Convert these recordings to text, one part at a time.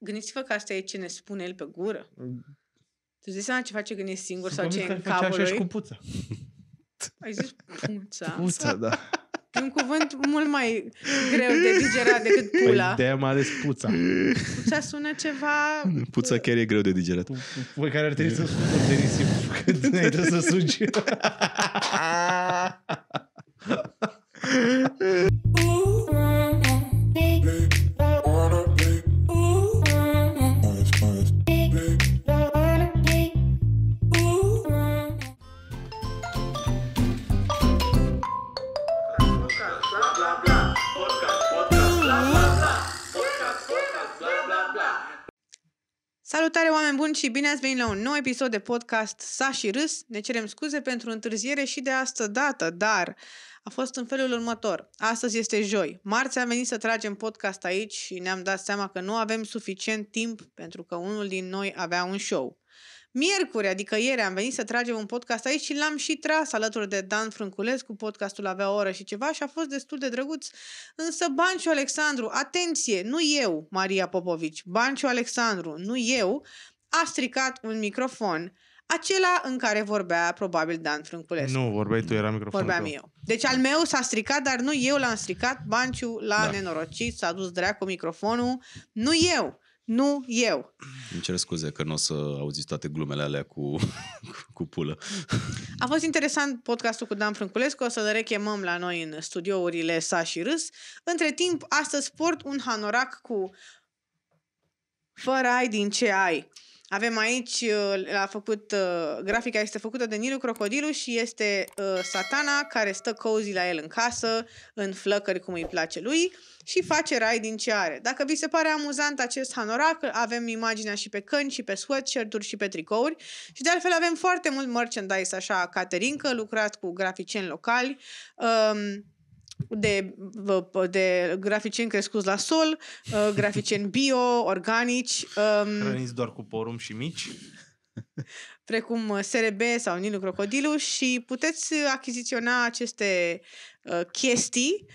Gândiți-vă că asta e ce ne spune el pe gură. Mm. Tu zici ce face când e singur sau ce e în capul lui? cu puță. Ai zis puța? Puța, da. E un cuvânt mult mai greu de digerat decât păi pula. Păi de mai ales puța. Puța sună ceva... Puța chiar e greu de digerat. Voi care ar trebui să sună de nisip când să sugi. Bine ați venit la un nou episod de podcast Sa și Râs. Ne cerem scuze pentru întârziere și de asta dată, dar a fost în felul următor. Astăzi este joi. Marți am venit să tragem podcast aici și ne-am dat seama că nu avem suficient timp pentru că unul din noi avea un show. Miercuri, adică ieri, am venit să tragem un podcast aici și l-am și tras alături de Dan Frânculescu. Podcastul avea o oră și ceva și a fost destul de drăguț. Însă Banciu Alexandru, atenție, nu eu, Maria Popovici, Banciu Alexandru, nu eu, a stricat un microfon. Acela în care vorbea probabil Dan Frânculescu. Nu, vorbeai tu, era microfonul Vorbeam tău. eu. Deci al meu s-a stricat, dar nu eu l-am stricat. Banciu l-a da. nenorocit, s-a dus dracu microfonul. Nu eu. Nu eu. Îmi cer scuze că nu o să auziți toate glumele alea cu, cu pulă. A fost interesant podcastul cu Dan Frânculescu, o să-l rechemăm la noi în studiourile sa și râs. Între timp, astăzi sport un hanorac cu fără ai din ce ai. Avem aici, uh, l-a făcut, uh, grafica este făcută de Nilu Crocodilu și este uh, satana care stă cozy la el în casă, în flăcări cum îi place lui și face rai din ce are. Dacă vi se pare amuzant acest hanorac, avem imaginea și pe căni, și pe sweatshirt-uri, și pe tricouri și de altfel avem foarte mult merchandise așa caterincă, lucrat cu graficieni locali. Um, de, de graficieni crescuți la sol, uh, graficieni bio, organici. Um, Hrăniți doar cu porum și mici. Precum uh, SRB sau Nilu Crocodilu și puteți achiziționa aceste uh, chestii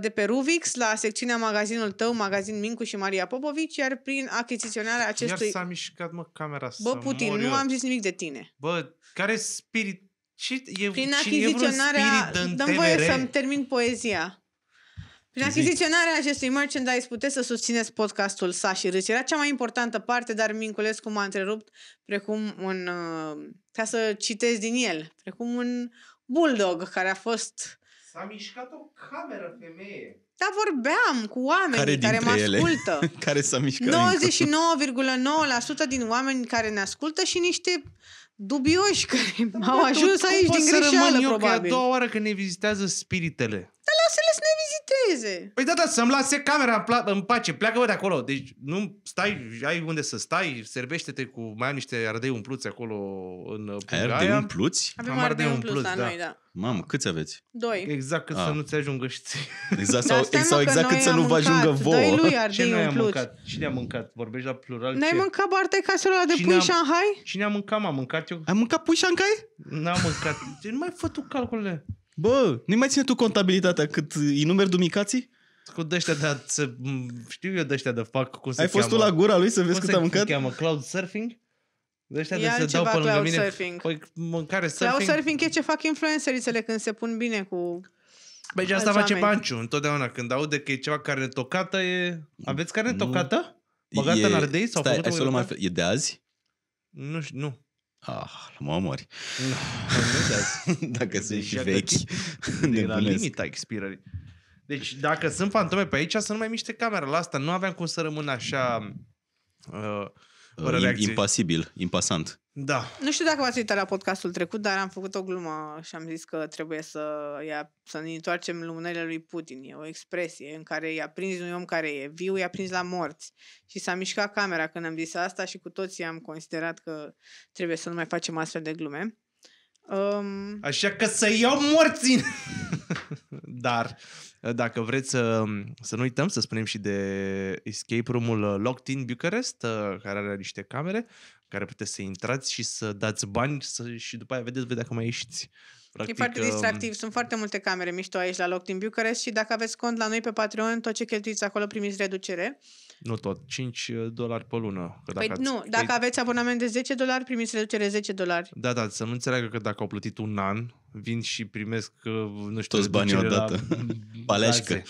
de pe Ruvix la secțiunea magazinul tău, magazin Mincu și Maria Popovici, iar prin achiziționarea acestui... Iar s-a mișcat, mă, camera Bă, Putin, nu am zis nimic de tine. Bă, care spirit ce, e, Prin achiziționarea... Dăm voie să-mi termin poezia. Prin achiziționarea acestui merchandise puteți să susțineți podcastul Sa și Râs. Era cea mai importantă parte, dar Minculescu m-a întrerupt precum un... Uh, ca să citesc din el. Precum un bulldog care a fost... S-a mișcat o cameră femeie. Da, vorbeam cu oameni care, care mă ascultă. care s-a mișcat 99,9% din oameni care ne ascultă și niște dubioși care au ajuns aici din greșeală, probabil. Că a doua oară când ne vizitează spiritele. Dar lasă-le să ne editeze. Păi da, da, să-mi lase camera în, pla- în pace, pleacă de acolo. Deci nu stai, ai unde să stai, servește-te cu, mai am niște ardei umpluți acolo în Ai uh, ardei umpluți? Avem Am ardei ardei umpluți, da. noi, da. Mamă, câți aveți? Doi. Exact, cât A. să ah. nu ți ajungă și ție. Exact, sau, exact, sau exact cât să nu vă ajungă voi. Doi vouă. lui Ce ardei noi am umplut. mâncat? Cine a mâncat? Vorbești la plural? N-ai ce? mâncat ca să de pui am- Shanghai? Cine a mâncat? M-am mâncat eu? Ai mâncat pui Shanghai. N-am mâncat. Deci nu mai fă tu calculele. Bă, nu mai ține tu contabilitatea cât îi numeri dumicații? Cu dăștia de să, știu eu dăștia de fac cum se Ai fost cheamă. tu la gura lui să vezi cum cât am mâncat? Cum se cheamă? Cloud surfing? De ăștia de să dau pe lângă mine. Surfing. Păi mâncare surfing. Cloud surfing e ce fac influencerițele când se pun bine cu Băi, asta face Banciu întotdeauna. Când aude că e ceva carne tocată, e... Aveți carne tocată? Băgată e... în ardei? Sau Stai, ai să luăm E de azi? Nu știu, nu. Ah, mă omori. dacă sunt și vechi. Deci, de la limita expirării. Deci dacă sunt fantome pe aici, să nu mai miște camera. La asta nu aveam cum să rămân așa... Uh, fără reacție. Impasibil, impasant. Da. Nu știu dacă v-ați uitat la podcastul trecut, dar am făcut o glumă și am zis că trebuie să, ia, să ne întoarcem lumânările lui Putin. E o expresie în care i-a prins un om care e viu, i-a prins la morți. Și s-a mișcat camera când am zis asta și cu toții am considerat că trebuie să nu mai facem astfel de glume. Um... Așa că să iau morții! Dar uh, dacă vreți să, uh, să nu uităm să spunem și de escape room-ul uh, Locked in Bucharest, care are niște camere, care puteți să intrați și să dați bani să, și după aia vedeți voi dacă mai ieșiți. Practic, e foarte um, distractiv. Sunt foarte multe camere mișto aici la loc din Bucharest și dacă aveți cont la noi pe Patreon, tot ce cheltuiți acolo primiți reducere. Nu tot, 5 uh, dolari pe lună. Că dacă păi ați, nu, dacă păi... aveți abonament de 10 dolari, primiți reducere 10 dolari. Da, da, să nu înțeleagă că dacă au plătit un an, vin și primesc, uh, nu știu, toți banii odată. La... Paleașcă.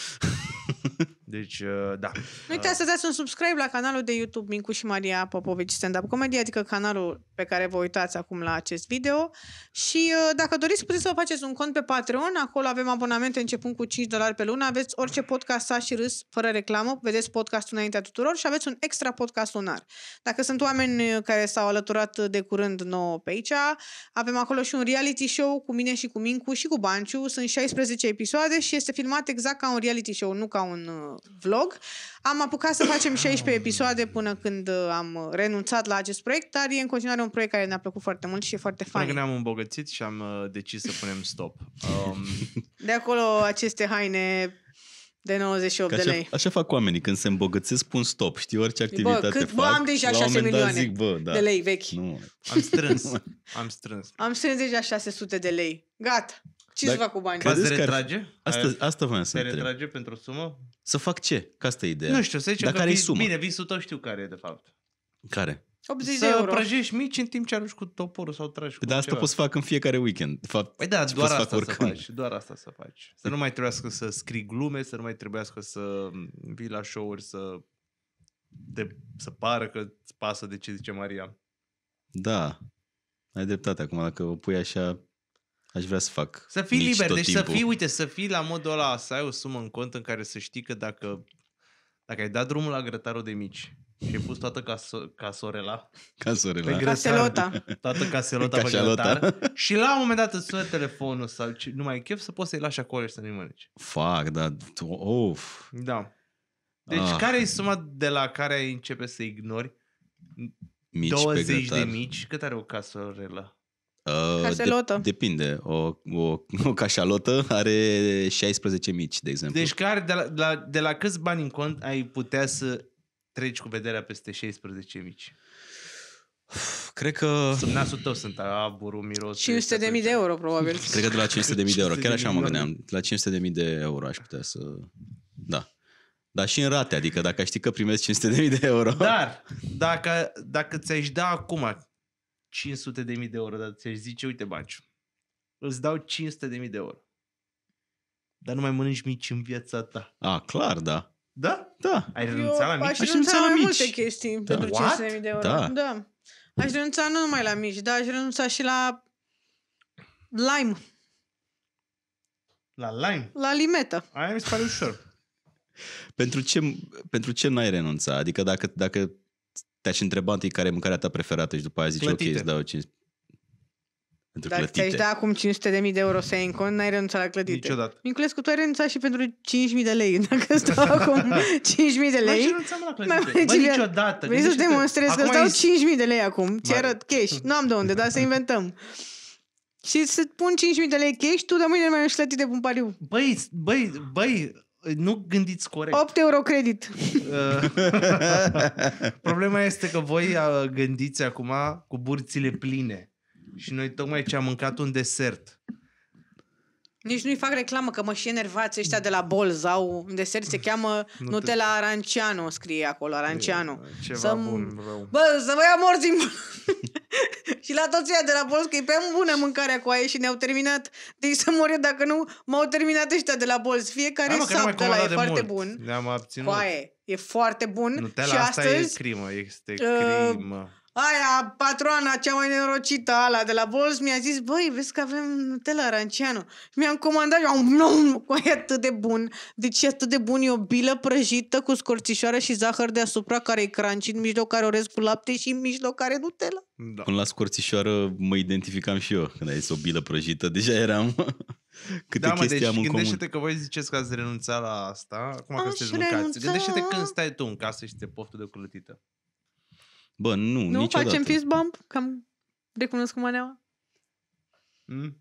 Deci, uh, da. Nu uitați să dați un subscribe la canalul de YouTube Mincu și Maria Popovici Stand Up Comedy, adică canalul pe care vă uitați acum la acest video. Și uh, dacă doriți, puteți să vă faceți un cont pe Patreon. Acolo avem abonamente începând cu 5 dolari pe lună. Aveți orice podcast sa și râs fără reclamă. Vedeți podcastul înaintea tuturor și aveți un extra podcast lunar. Dacă sunt oameni uh, care s-au alăturat de curând nouă pe aici, avem acolo și un reality show cu mine și cu Mincu și cu Banciu. Sunt 16 episoade și este filmat exact ca un reality show, nu ca un vlog. Am apucat să facem 16 episoade până când uh, am renunțat la acest proiect, dar e în continuare un proiect care ne-a plăcut foarte mult și e foarte fain. Până când ne-am îmbogățit și am uh, decis să punem stop. Um... De acolo aceste haine de 98 așa, de lei. Așa fac oamenii, când se îmbogățesc, pun stop, știi, orice activitate bă, cât, fac. Bă, am deja 6 milioane zic, bă, da. de lei vechi. Nu. Am strâns, am strâns. Am strâns deja 600 de lei. Gata. Ce să fac cu banii? Asta, asta vreau să Se retrage pentru o sumă? Să fac ce? Că asta e ideea. Nu știu, să zicem Dar că vi, suma? bine, visul tău știu care e de fapt. Care? 80 să de euro. prăjești mici în timp ce arunci cu toporul sau tragi cu păi Dar asta ceva. poți să fac în fiecare weekend. De fapt, păi da, doar asta, să, să faci. Doar asta să faci. Să nu mai trebuiască să scrii glume, să nu mai trebuiască să vii la show-uri, să, te, să pară că îți pasă de ce zice Maria. Da, ai dreptate acum, dacă o pui așa... Aș vrea să fac Să fii liber, deci timpul. să fii, uite, să fii la modul ăla, să ai o sumă în cont în care să știi că dacă, dacă ai dat drumul la grătarul de mici și ai pus toată caso- casorela, casorela. Pe grătar, caselota. toată caselota Cașalota. pe grătar și la un moment dat îți sună telefonul sau nu mai chef să poți să-i lași acolo și să nu-i mănânci. Fuck, da, of. Da. Deci ah. care e suma de la care ai începe să ignori mici 20 de mici? Cât are o casorelă? Cașalotă. Uh, de, depinde. O, o, o cașalotă are 16 mici, de exemplu. Deci care de la, de la, de la câți bani în cont ai putea să treci cu vederea peste 16 mici? Cred că... Sub nasul tău sunt aburul, miros... 500 de mii de euro, probabil. Cred că de la 500 de mii de euro. Chiar așa mă gândeam. De la 500 de mii de euro aș putea să... Da. Dar și în rate, adică dacă știi că primești 500 de mii de euro... Dar, dacă, dacă ți-aș da acum 500 de mii de euro, dar ți-aș zice, uite, Baciu, îți dau 500 de mii de euro. Dar nu mai mănânci mici în viața ta. A, clar, da. Da? Da. Ai renunțat la mici? Aș, renunța la, mici. multe chestii da. pentru 500 de euro. Da. da. Aș renunța nu numai la mici, dar aș renunța și la lime. La lime? La limetă. Aia mi se pare ușor. pentru ce, pentru ce n-ai renunțat? Adică dacă, dacă te-aș întreba întâi care e mâncarea ta preferată și după aia zici clătite. ok, îți dau 5 pentru Dacă clătite. ți-aș da acum 500.000 de euro să încon, în cont, n-ai renunțat la clătite. Niciodată. Niculescu, tu ai renunțat și pentru 5.000 de lei. Dacă stau acum 5.000 de lei... Nu renunțam la clătite. Mă, niciodată. Vrei să-ți demonstrez că îți dau 5.000 de lei acum. Ți arăt cash. Nu am de unde, dar să inventăm. Și să pun 5.000 de lei cash, tu de mâine mai ești clătite pe un pariu. Băi, băi, băi, nu gândiți corect. 8 euro credit. Uh. Problema este că voi uh, gândiți acum cu burțile pline. Și noi tocmai ce am mâncat un desert. Nici nu-i fac reclamă, că mă și enervați ăștia de la Bolzau, unde desert se cheamă Nutella Aranciano, scrie acolo, Aranciano. ceva să bun, rău. Bă, să vă ia morți în... și la toți ea de la Bolz, că e prea bună mâncarea cu aia și ne-au terminat. Deci să mor eu, dacă nu, m-au terminat ăștia de la Bolz. Fiecare da, sap de la e foarte mult. bun. Ne-am abținut. Coaie, e foarte bun. Nutella și asta astăzi, e crimă, este ă, crimă. Uh, aia, patroana cea mai nenorocită, ala de la Bols, mi-a zis, băi, vezi că avem Nutella Ranceanu. Și mi-am comandat și am, nu, e atât de bun. Deci e atât de bun, e o bilă prăjită cu scorțișoare și zahăr deasupra, care e crunchy, în mijloc care orez cu lapte și în mijloc care Nutella. Da. Până la scorțișoară mă identificam și eu. Când ai zis o bilă prăjită, deja eram... Câte da, mă, deci am în gândește-te comun. că voi ziceți că ați renunțat la asta, acum Aș că sunteți mâncați. Gândește-te când stai tu în casă și te poftă de o clătită Bă, nu, Nu niciodată. facem fist bump? Cam recunosc cu maneaua? Mm?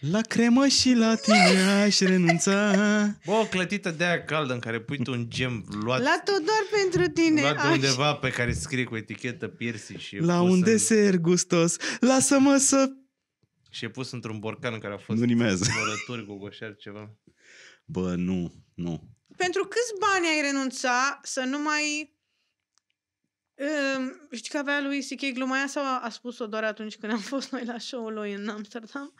La cremă și la tine aș renunța Bă, o clătită de aia caldă în care pui tu un gem luat, La tot doar pentru tine. luat aș- undeva pe care scrie cu etichetă piersi și e La un un în- desert gustos Lasă-mă să... Și e pus într-un borcan în care a fost Nu nimează murături, gogoșar, ceva. Bă, nu, nu Pentru câți bani ai renunța să nu mai știi că avea lui C.K. gluma aia sau a, a spus-o doar atunci când am fost noi la show-ul lui în Amsterdam?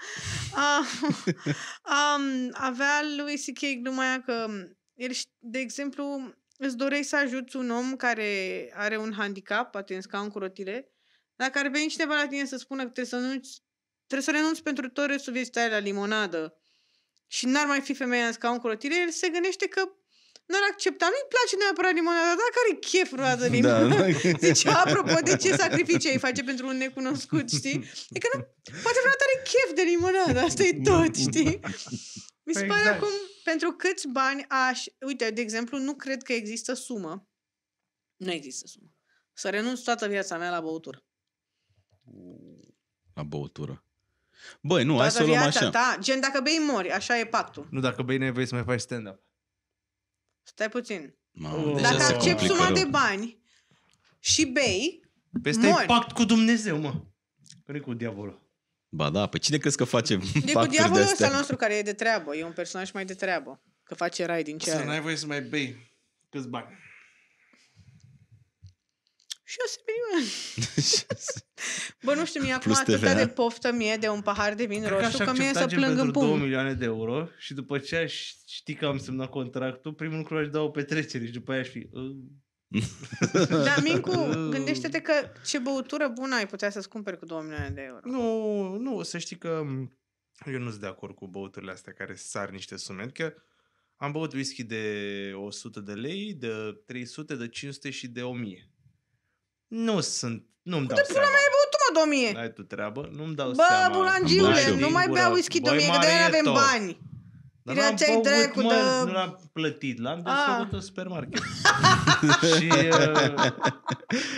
Um, um, avea lui C.K. gluma aia că el, de exemplu, îți dorești să ajuți un om care are un handicap, poate în scaun cu rotile, dacă ar veni cineva la tine să spună că trebuie să, renunți, trebuie să renunți pentru tot restul vieții tale la limonadă și n-ar mai fi femeia în scaun cu rotile, el se gândește că nu l accepta. Nu-i place neapărat limonada, dar care chef roadă limonada? Da, Zice, da. deci, apropo, de ce sacrificii ai face pentru un necunoscut, știi? E că nu, poate vreodată are chef de limonada, asta e da. tot, știi? Mi se păi pare exact. acum, pentru câți bani aș... Uite, de exemplu, nu cred că există sumă. Nu există sumă. Să renunț toată viața mea la băutură. La băutură. Băi, nu, Toată hai să o luăm viața așa. Ta, gen, dacă bei, mori. Așa e pactul. Nu, dacă bei, nevoie să mai faci stand-up. Stai puțin. Mamă, deci Dacă se accept suma rău. de bani și bei, Peste păi mori. pact cu Dumnezeu, mă. Care cu diavolul? Ba da, pe păi cine crezi că face E cu diavolul ăsta nostru care e de treabă. E un personaj mai de treabă. Că face rai din ce Să n-ai voie să mai bei câți bani. 6 milioane. Bă, nu știu, mie acum atâta de poftă mie de un pahar de vin Cred roșu că, că mie să plâng în pung. 2 milioane de euro și după ce aș ști că am semnat contractul, primul lucru aș da o petrecere și după aia aș fi... Dar, Mincu, gândește-te că ce băutură bună ai putea să-ți cumperi cu 2 milioane de euro. Nu, nu, să știi că mm, eu nu sunt de acord cu băuturile astea care sar niște sume. Că am băut whisky de 100 de lei, de 300, de 500 și de 1000. Nu sunt, nu-mi dau seama. mea ai băut tu, mă, 2000? Ai tu treabă? Nu-mi dau Bă, seama. Bă, bulangiule, nu mai bea whisky 2000, că de-aia avem bani. Dar Era ce băut, mă, de... nu l-am plătit, l-am desfăcut ah. în supermarket. și... Uh...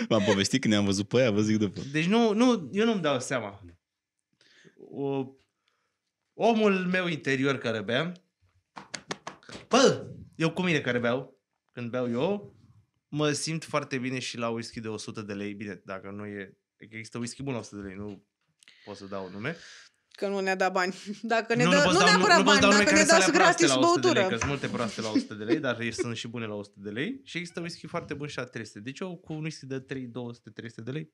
V-am povestit când ne-am văzut pe aia, vă zic după. Deci nu, nu, eu nu-mi dau seama. O, omul meu interior care bea, bă, eu cu mine care beau, când beau eu, mă simt foarte bine și la whisky de 100 de lei. Bine, dacă nu e... Există whisky bun la 100 de lei, nu pot să dau nume. Că nu ne-a dat bani. Dacă ne nu, dă, nu, nu neapărat nu, bani, nu dacă ne dă gratis băutură. Lei, că sunt multe proaste la 100 de lei, dar sunt și bune la 100 de lei. Și există whisky foarte bun și la 300. Deci eu cu un whisky de 3, 200, 300 de lei,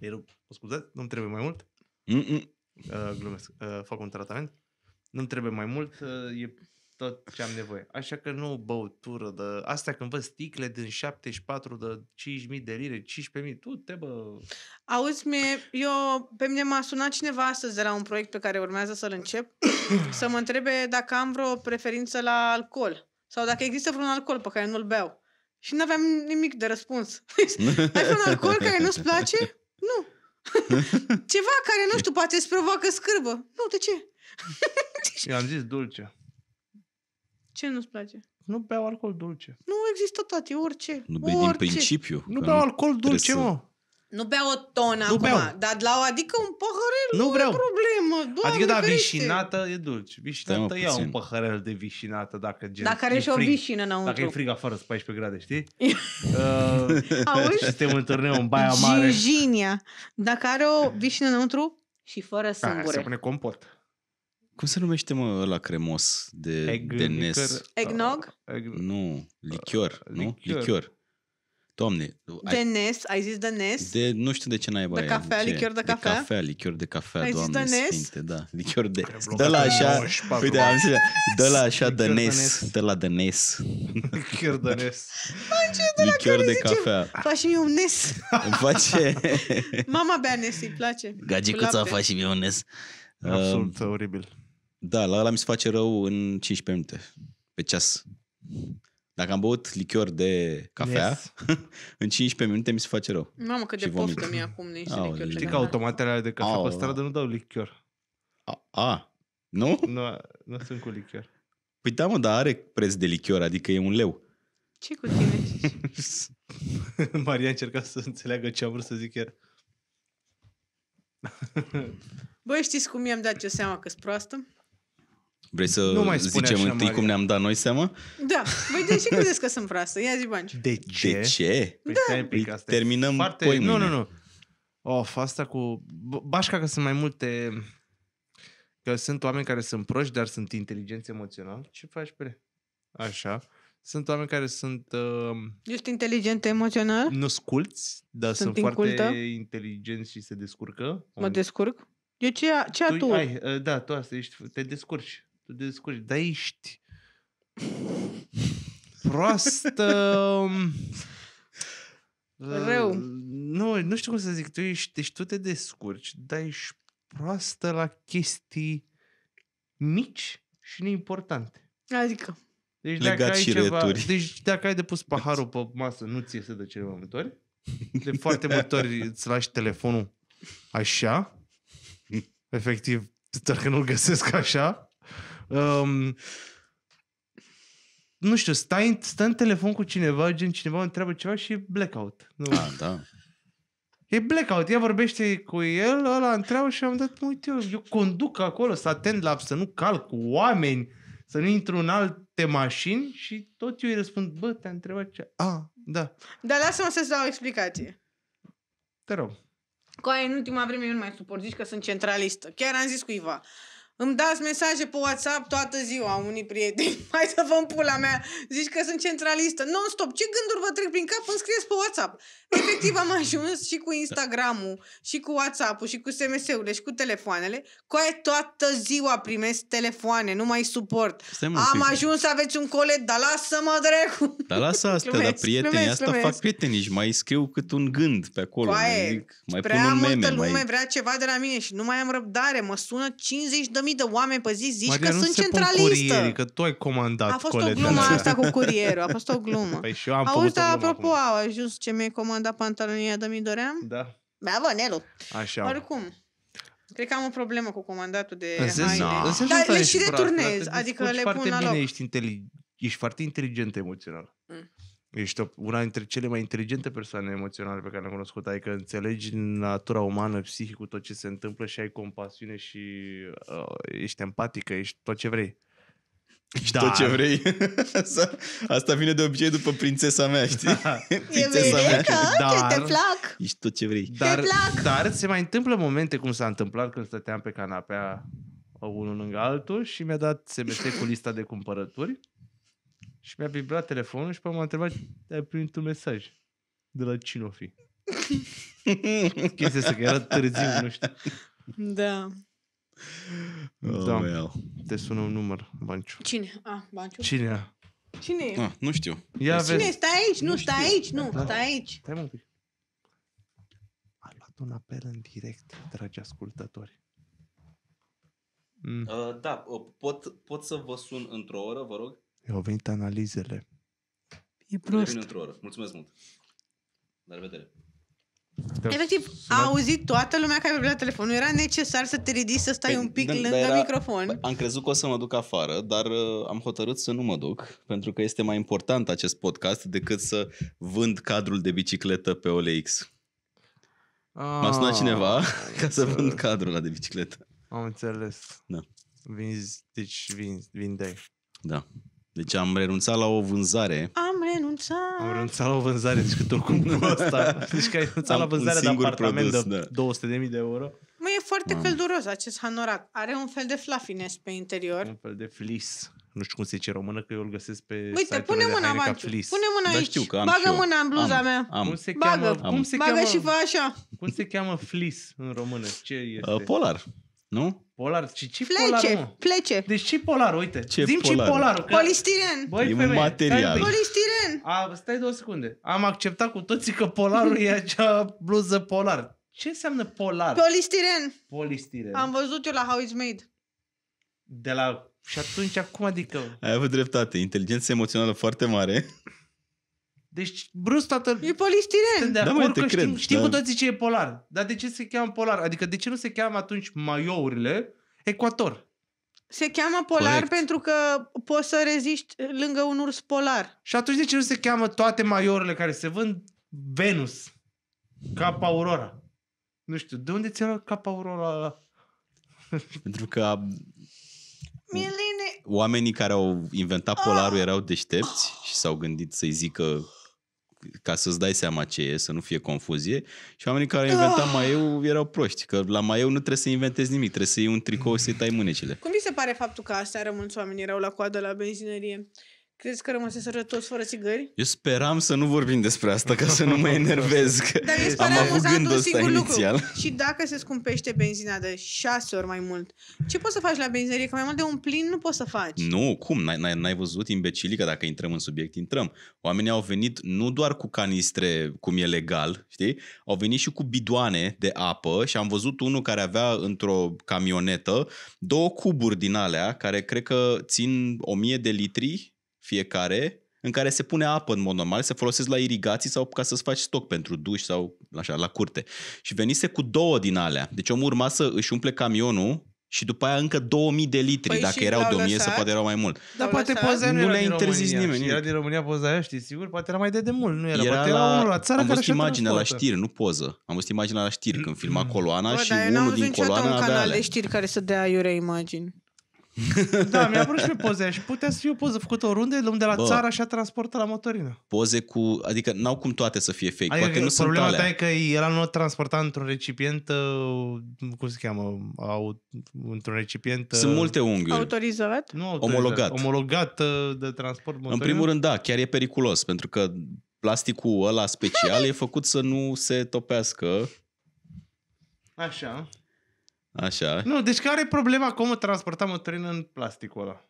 E rup, scuzați, nu-mi trebuie mai mult. Mm-mm. Uh, glumesc, uh, fac un tratament. Nu-mi trebuie mai mult, uh, e tot ce am nevoie. Așa că nu băutură de... Astea când văd sticle din 74 de 5.000 de lire, 15.000, tu te bă... Auzi, mie, eu, pe mine m-a sunat cineva astăzi de la un proiect pe care urmează să-l încep să mă întrebe dacă am vreo preferință la alcool sau dacă există vreun alcool pe care nu-l beau. Și nu aveam nimic de răspuns. Ai un alcool care nu-ți place? Nu. Ceva care, nu știu, poate îți provoacă scârbă. Nu, de ce? Eu am zis dulce. Ce nu-ți place? Nu beau alcool dulce. Nu există, toate, orice. Nu bei orice. din principiu. Nu beau alcool dulce, să... mă. Nu beau o tonă acum, beau. dar la o, adică un paharel nu, nu vreau. e problemă. Doamne adică da, ferește. vișinată e dulce. Vișinată ia un paharel de vișinată dacă gen Dacă are și o vișină înăuntru. Dacă e frig afară, 14 grade, știi? uh, Auzi? Suntem în turneu în Baia Mare. Ginginia. Dacă are o vișină înăuntru și fără sângure. Da, se pune compot. Cum se numește, mă, ăla cremos de, Egg, de Nes? Eggnog? Egg, nu, lichior, uh, nu? Lichior. Doamne. De ai, Nes? Ai zis de Nes? De, nu știu de ce naiba De cafea, ce? lichior de cafea? De cafea, lichior de cafea, ai doamne zis de sfinte, Nes? da. Lichior de... Dă la așa, uite, am zis, dă la așa de Nes, de la de Nes. Lichior de Nes. Lichior de cafea. Faci și mie un Nes. Îmi face... Mama bea Nes, îi place. Gagicuța faci și mie un Nes. Absolut um, oribil. Da, la ăla mi se face rău în 15 minute, pe ceas. Dacă am băut lichior de cafea, yes. în 15 minute mi se face rău. Mamă, cât de poftă mi acum niște Aole, lichior. Știi că automatele de cafea Aole. pe stradă nu dau lichior. A, a nu? Nu, nu sunt cu lichior. Păi da, mă, dar are preț de lichior, adică e un leu. ce cu tine? Maria încerca să înțeleagă ce am vrut să zic iar. Băi, știți cum mi-am dat eu seama că-s proastă? Vrei să nu mai zicem așa, întâi Maria. cum ne-am dat noi seama? Da. Băi, de ce credeți că sunt proastă? Ia zi, bani. De ce? De ce? Păi da. un pic, păi asta Terminăm foarte... poi Nu, nu, nu. Of, asta cu... Bașca că sunt mai multe... Că sunt oameni care sunt proști, dar sunt inteligenți emoțional. Ce faci pe Așa. Sunt oameni care sunt... Uh, Ești inteligent emoțional? Nu sculți, dar sunt, sunt incultă. foarte inteligenți și se descurcă. Mă descurc? Eu ce, ce tu, tu? ai? Uh, da, tu asta ești, te descurci tu te descurci, dar ești proastă... Um, Rău. nu, nu știu cum să zic, tu ești, deci tu te descurci, dar ești proastă la chestii mici și neimportante. Adică? Deci Legat dacă ai și ceva, returi. Deci dacă ai depus paharul pe masă, nu ți iese de cele mai multe ori. De foarte multe ori îți lași telefonul așa, efectiv, doar că nu-l găsesc așa. Um, nu știu, stai, stai în telefon cu cineva, gen cineva întreabă ceva și e blackout. Nu? A, ah, da. E blackout, ea vorbește cu el, ăla întreabă și am dat, uite, eu, eu conduc acolo, să atend la, să nu calc cu oameni, să nu intru în alte mașini și tot eu îi răspund, bă, te-a întrebat ce... A, da. Dar lasă-mă să-ți dau o explicație. Te rog. Coaie, în ultima vreme eu nu mai suport, zici că sunt centralistă. Chiar am zis cuiva. Îmi dați mesaje pe WhatsApp toată ziua, unii prieteni. Mai să vă pula mea. Zici că sunt centralistă. Non-stop. Ce gânduri vă trec prin cap? Îmi scrieți pe WhatsApp. Efectiv am ajuns și cu Instagram-ul, și cu WhatsApp-ul, și cu SMS-urile, și cu telefoanele. aia toată ziua primesc telefoane. Nu mai suport. Stai am ajuns să aveți un colet, dar lasă-mă, drept. Dar lasă asta, dar prieteni, asta glumesc. fac prieteni și mai scriu cât un gând pe acolo. Coaie, zic, mai prea pun un multă meme, multă lume mai... vrea ceva de la mine și nu mai am răbdare. Mă sună 50 de 100.000 de oameni pe zi zici Maria, că sunt centralistă. Curierii, că tu ai comandat A fost o glumă asta cu curierul, a fost o glumă. Păi și eu am Auzi, dar apropo, acum. au ajuns ce mi-ai comandat pantalonia de mi doream? Da. Bravo, Nelu. Așa. Oricum. Cred că am o problemă cu comandatul de în sens, haine. În Dar le și returnez, adică deci le pun la loc. Ești, intelig- ești foarte inteligent emoțional. Mm. Ești una dintre cele mai inteligente persoane emoționale pe care le-am cunoscut. Adică înțelegi natura umană, psihicul, tot ce se întâmplă și ai compasiune și uh, ești empatică, ești tot ce vrei. Ești da. tot ce vrei. Asta, asta vine de obicei după prințesa mea, știi? Da. prințesa mea. Dar, te plac. Ești tot ce vrei. Dar, te plac. dar se mai întâmplă momente cum s-a întâmplat când stăteam pe canapea unul lângă altul și mi-a dat SMS cu lista de cumpărături. Și mi-a vibrat telefonul și m-a întrebat, ai primit un mesaj. De la cine o fi? Chestia asta că era târziu, nu știu. Da. Oh, da. Oh, Te sună un număr, Banciu. Cine? Ah, Banciu. Cine? Cine e? Ah, nu știu. Ia deci- Cine? Vezi. Stai aici, nu, nu stai știu. aici, nu, da. da. stai aici. Stai mă A luat un apel în direct, dragi ascultători. Mm. Uh, da, uh, pot, pot să vă sun într-o oră, vă rog? Eu au venit analizele. E prost. într-o oră. Mulțumesc mult. La revedere. Da. Efectiv, a auzit toată lumea care vorbea la telefon. Era necesar să te ridici, să stai păi, un pic da, lângă era, microfon. Păi, am crezut că o să mă duc afară, dar uh, am hotărât să nu mă duc, pentru că este mai important acest podcast decât să vând cadrul de bicicletă pe OLX. Ah, M-a sunat ah, cineva ca să vând cadrul la de bicicletă. Am înțeles. Da. Vinzi, deci vin vindeai. Da. Deci am renunțat la o vânzare. Am renunțat. Am renunțat la o vânzare, deci cât oricum nu asta. Deci că ai renunțat am la vânzarea de apartament produs, de da. 200.000 de euro. Mă, e foarte Mam. călduros acest hanorac. Are un fel de fluffiness pe interior. Un fel de flis. Nu știu cum se zice română, că eu îl găsesc pe Uite, pune mâna, Manciu. Pune mâna da, aici. Știu că am Bagă și mâna în bluza am, mea. Am. Cum se Bagă. Cheamă, am. Cum se Bagă cheamă, și fă așa. Cum se cheamă flis în română? Ce este? Uh, polar. Nu? Polar. Și ce Plece. polar, plece. Deci ce polar, uite. Ce Zim polar? ce polar. Că... Polistiren. Băi, e femeie, material. Polistiren. A, stai două secunde. Am acceptat cu toții că polarul e acea bluză polar. Ce înseamnă polar? Polistiren. Polistiren. Am văzut eu la How It's Made. De la... Și atunci, acum, adică? Ai avut dreptate. Inteligență emoțională foarte mare. Deci, brusc, toată... E polistiren. da, mă, te că cred, știm, știm da. cu toții ce e polar. Dar de ce se cheamă polar? Adică de ce nu se cheamă atunci maiourile ecuator? Se cheamă polar Corect. pentru că poți să reziști lângă un urs polar. Și atunci de ce nu se cheamă toate maiourile care se vând Venus? Capa Aurora. Nu știu, de unde ți-a luat Capa Aurora ăla? Pentru că Milene. oamenii care au inventat polarul ah! erau deștepți și s-au gândit să-i zică ca să-ți dai seama ce e, să nu fie confuzie. Și oamenii care au inventat oh. erau proști, că la eu nu trebuie să inventezi nimic, trebuie să iei un tricou și să-i tai mânecile. Cum vi se pare faptul că astea mulți oameni erau la coadă la benzinărie? Crezi că să toți fără țigări? Eu speram să nu vorbim despre asta, ca să nu mă enervez. Că Dar mi se am avut gândul ăsta inițial. Lucru. Și dacă se scumpește benzina de șase ori mai mult, ce poți să faci la benzinărie? Că mai mult de un plin nu poți să faci. Nu, cum? N-ai, n-ai, n-ai văzut imbecilii că dacă intrăm în subiect, intrăm. Oamenii au venit nu doar cu canistre, cum e legal, știi? Au venit și cu bidoane de apă și am văzut unul care avea într-o camionetă două cuburi din alea, care cred că țin 1000 de litri fiecare în care se pune apă în mod normal, se folosesc la irigații sau ca să-ți faci stoc pentru duș sau așa, la curte. Și venise cu două din alea. Deci omul urma să își umple camionul și după aia încă 2000 de litri, păi dacă erau de 1000 sau poate erau mai mult. Dar poate poza nu, nu le-a interzis România, nimeni. Era din România poza aia, știi, sigur, poate era mai de demult, nu era, era poate la, la țară Am văzut imaginea la știri, nu poză. Am văzut imaginea la știri când filma mm. coloana Bă, și unul din coloana avea un canal de știri care să dea iurea imagini da, mi-a vrut și pe poze și putea să fie o poză făcută oriunde, de unde la Bă, țară așa transportă la motorină. Poze cu, adică n-au cum toate să fie fake, adică poate nu sunt Problema ta e că el nu transporta într-un recipient, uh, cum se cheamă, au, într-un recipient... Sunt uh, multe unghiuri. Autorizat? Nu autorizat, omologat. Omologat uh, de transport motorină. În primul rând, da, chiar e periculos, pentru că plasticul ăla special e făcut să nu se topească. Așa. Așa. Nu, deci care e problema cum transportăm o tărină în plasticul ăla?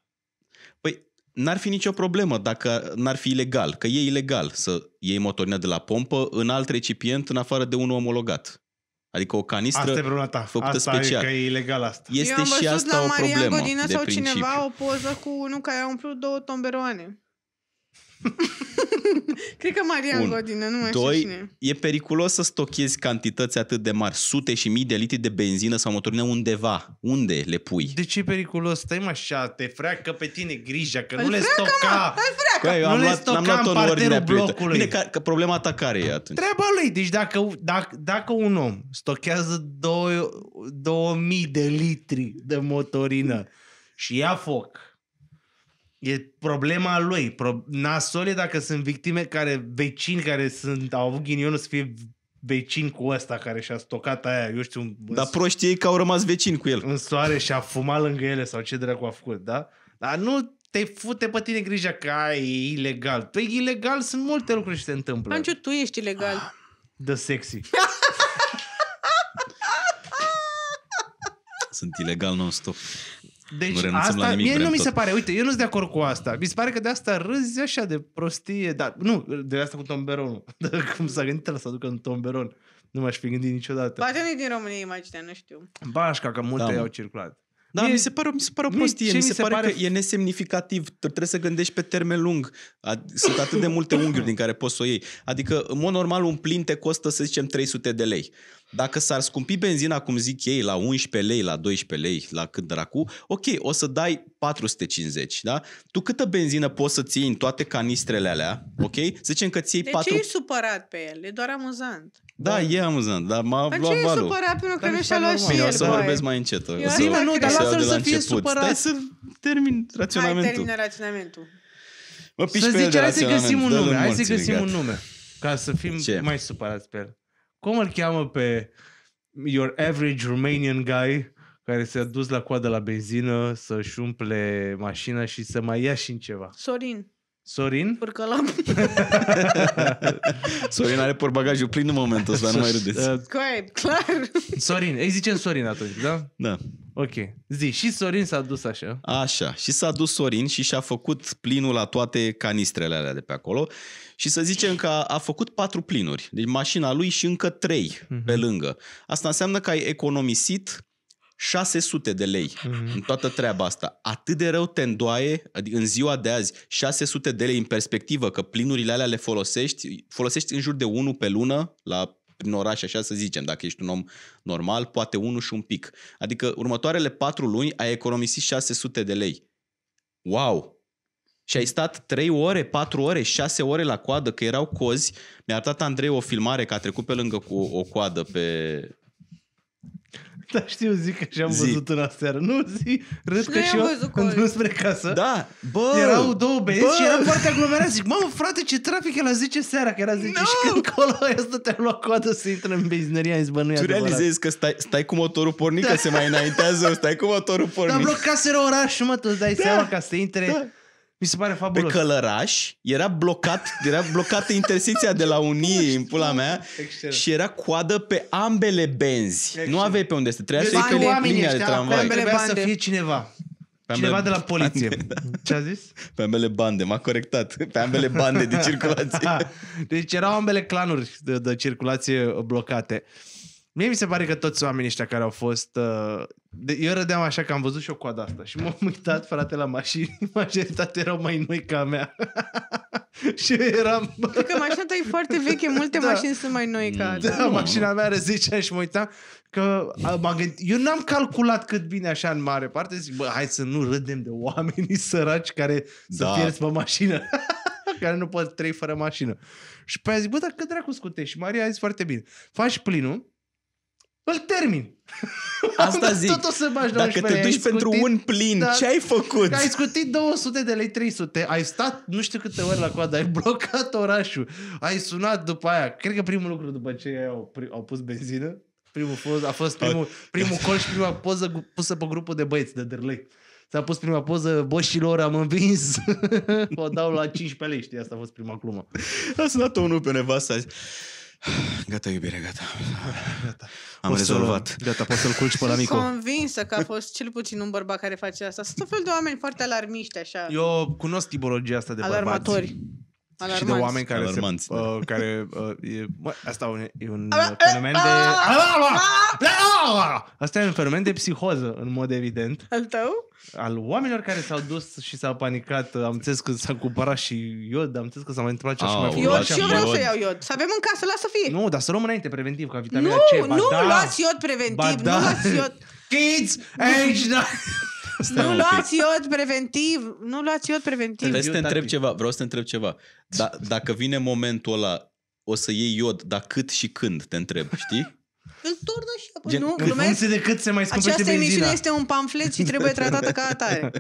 Păi, n-ar fi nicio problemă dacă n-ar fi ilegal, că e ilegal să iei motorină de la pompă în alt recipient în afară de unul omologat. Adică o canistră asta e problema ta. făcută asta special. E, că e ilegal asta. Este Eu am și asta la o Maria problemă Godină de sau principiu. cineva o poză cu unul care a umplut două tomberoane. Cred că Maria Un. Godină, nu mai Doi, cine. e periculos să stochezi cantități atât de mari, sute și mii de litri de benzină sau motorină undeva. Unde le pui? De ce e periculos? Stai mă așa, te freacă pe tine grija, că îl nu le freacă, stoca. freacă. Păi, nu le am luat în ordinea blocului. Bine, ca, că problema ta care e atunci? Treaba lui. Deci dacă, dacă, dacă un om stochează 2000 de litri de motorină și ia foc, E problema lui. Pro- nasol e dacă sunt victime care, vecini care sunt, au avut ghinionul să fie vecini cu ăsta care și-a stocat aia, eu știu... Dar proștii ei că au rămas vecini cu el. În soare și a fumat lângă ele sau ce dracu a făcut, da? Dar nu te fute pe tine grija că ai, e ilegal. Păi ilegal sunt multe lucruri ce se întâmplă. Anciu, tu ești ilegal. Ah, the sexy. Sunt ilegal non-stop. Deci nu asta, nimic, mie nu mi se pare, uite, eu nu sunt de acord cu asta. Mi se pare că de asta râzi așa de prostie, dar nu, de asta cu tomberonul. Cum s-a gândit la să aducă un tomberon. Nu m-aș fi gândit niciodată. Poate nu din România imaginea, nu știu. Bașca, că multe da, au circulat. Da, mie, mi se pare, mi se pare o prostie, mi se, se pare, pare că e nesemnificativ, trebuie să gândești pe termen lung. Sunt atât de multe unghiuri din care poți să o iei. Adică, în mod normal, un plin te costă, să zicem, 300 de lei. Dacă s-ar scumpi benzina, cum zic ei, la 11 lei, la 12 lei, la cât dracu, ok, o să dai 450, da? Tu câtă benzină poți să ții în toate canistrele alea, ok? Să zicem că ții de 4... ce ești supărat pe el? E doar amuzant. Da, da. e amuzant, dar m-a luat valul. ce e supărat pentru că nu și-a luat și el, o să vorbesc mai încet. Eu o să, nu, dar lasă-l să fie supărat. Stai să termin raționamentul. Hai, termină raționamentul. Mă piși să pe zice, el de hai să găsim un nume, hai să găsim un nume. Ca să fim mai supărați pe el. Cum îl cheamă pe your average Romanian guy care s-a dus la coadă la benzină să-și umple mașina și să mai ia și în ceva? Sorin. Sorin? Purcălap. Sorin are porbagajul plin în momentul ăsta, nu mai râdeți. Uh, clar. Sorin, îi zicem Sorin atunci, da? Da. Ok. Zi, și Sorin s-a dus așa. Așa. Și s-a dus Sorin și și-a făcut plinul la toate canistrele alea de pe acolo și să zicem că a, a făcut patru plinuri. Deci mașina lui și încă trei uh-huh. pe lângă. Asta înseamnă că ai economisit 600 de lei mm-hmm. în toată treaba asta. Atât de rău te îndoaie adică în ziua de azi 600 de lei în perspectivă că plinurile alea le folosești, folosești în jur de 1 pe lună la prin oraș, așa să zicem, dacă ești un om normal, poate unul și un pic. Adică următoarele patru luni ai economisit 600 de lei. Wow! Și ai stat 3 ore, 4 ore, 6 ore la coadă, că erau cozi. Mi-a arătat Andrei o filmare că a trecut pe lângă cu o coadă pe, da, știu, zic că și-am zi. văzut una seară. Nu, zi, râd că și eu, când drum spre casă, da, bă, erau două băieți bă. și eram foarte aglomerat. Zic, mamă, frate, ce trafic e la 10 seara, că era 10 no! și când colo ăia stăteam luat coadă să intre în benzineria, zis, bă, nu Tu realizezi că stai, stai cu motorul pornit, da. că se mai înaintează, stai cu motorul pornit. Dar blocaseră orașul, mă, tu îți dai da. seama ca să intre... Da mi se pare fabulos. Pe Călăraș era blocat, era blocată intersecția de la Unie în pula mea Excelent. și era coadă pe ambele benzi. Excelent. Nu aveai pe unde să trebuia să iei linia de tramvai. Pe ambele Trebuia să fie cineva. Pe Cineva de la poliție. Bande, da. Ce a zis? Pe ambele bande, m-a corectat. Pe ambele bande de circulație. deci erau ambele clanuri de, de circulație blocate. Mie mi se pare că toți oamenii ăștia care au fost uh, de, eu rădeam așa că am văzut și o coada asta și m-am uitat, frate, la mașini. Majoritatea erau mai noi ca a mea. și eu eram... Cred că mașina ta e foarte veche, multe da. mașini sunt mai noi ca Da, da mașina mea are 10 ani și mă uitam că m-am gândit, eu n-am calculat cât bine așa în mare parte. Zic, bă, hai să nu râdem de oamenii săraci care să da. pierzi pe mașină. care nu pot trăi fără mașină. Și pe aia zic, bă, dar cât dracu scute? Și Maria a zis foarte bine. Faci plinul, îl termin. Asta zic. Tot o să bagi Dacă te duci pentru scutit, un plin, da, ce ai făcut? Ai scutit 200 de lei, 300, ai stat nu știu câte ori la coadă, ai blocat orașul, ai sunat după aia. Cred că primul lucru după ce au, au pus benzină, primul fost, a fost primul, primul col și prima poză pusă pe grupul de băieți de derlei. S-a pus prima poză, boșilor, am învins. o dau la 15 lei, știi, asta a fost prima glumă. A sunat unul pe nevasta Gata, iubire, gata. gata. Am poți rezolvat. Să, gata, poți să-l culci pe la Sunt convinsă că a fost cel puțin un bărbat care face asta. Sunt tot fel de oameni foarte alarmiști, așa. Eu cunosc tipologia asta de bărbați. Alarmatori. Alarmanți. Și de oameni care Alarmanți, se, uh, da. uh, care uh, e, bă, asta un, e un uh, fenomen de Asta e un fenomen de psihoză în mod evident. Al tău? Al oamenilor care s-au dus și s-au panicat, am înțeles că s-a cumpărat și iod, am înțeles că s-a mai întâmplat ceva și mai Iod și eu vreau să iau iod. Să avem în casă, lasă fie. Nu, dar să luăm înainte preventiv ca vitamina C. Nu, nu, da. luați iod preventiv, nu da. luați iod. Kids age Stai nu luați iod preventiv! Nu luați iod preventiv! Vreau să te întreb ceva, vreau să te întreb ceva. Da, dacă vine momentul ăla, o să iei iod, dar cât și când, te întreb, știi? Îl torn așa, Gen, nu? În glumesc? de cât se mai scumpește Această benzina. emisiune este un pamflet și trebuie tratată ca atare.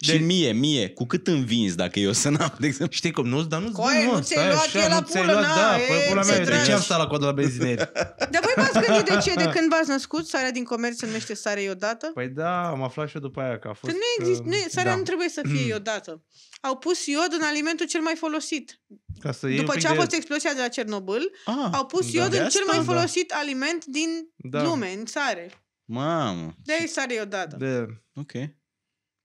și de... mie, mie, cu cât îmi vinzi dacă eu să n-am, de exemplu. Știi cum? Nu, dar nu-ți Coaie, nu, nu ți-ai luat așa, el la pulă, luat, na, da, păi e, pula mea, de ce am stat la codul la benzineri? Dar voi v-ați gândit de ce? De când v-ați născut? Sarea din comerț se numește sare iodată? Păi da, am aflat și eu după aia că a fost... nu există, nu, sarea da. nu trebuie să fie iodată. Au pus iod în alimentul cel mai folosit. Ca să După ce a fost de... explozia de la Cernobâl, ah, au pus da, iod în cel mai folosit aliment din da. lume, în țară. Mamă. De aici sare iodată. De... Ok.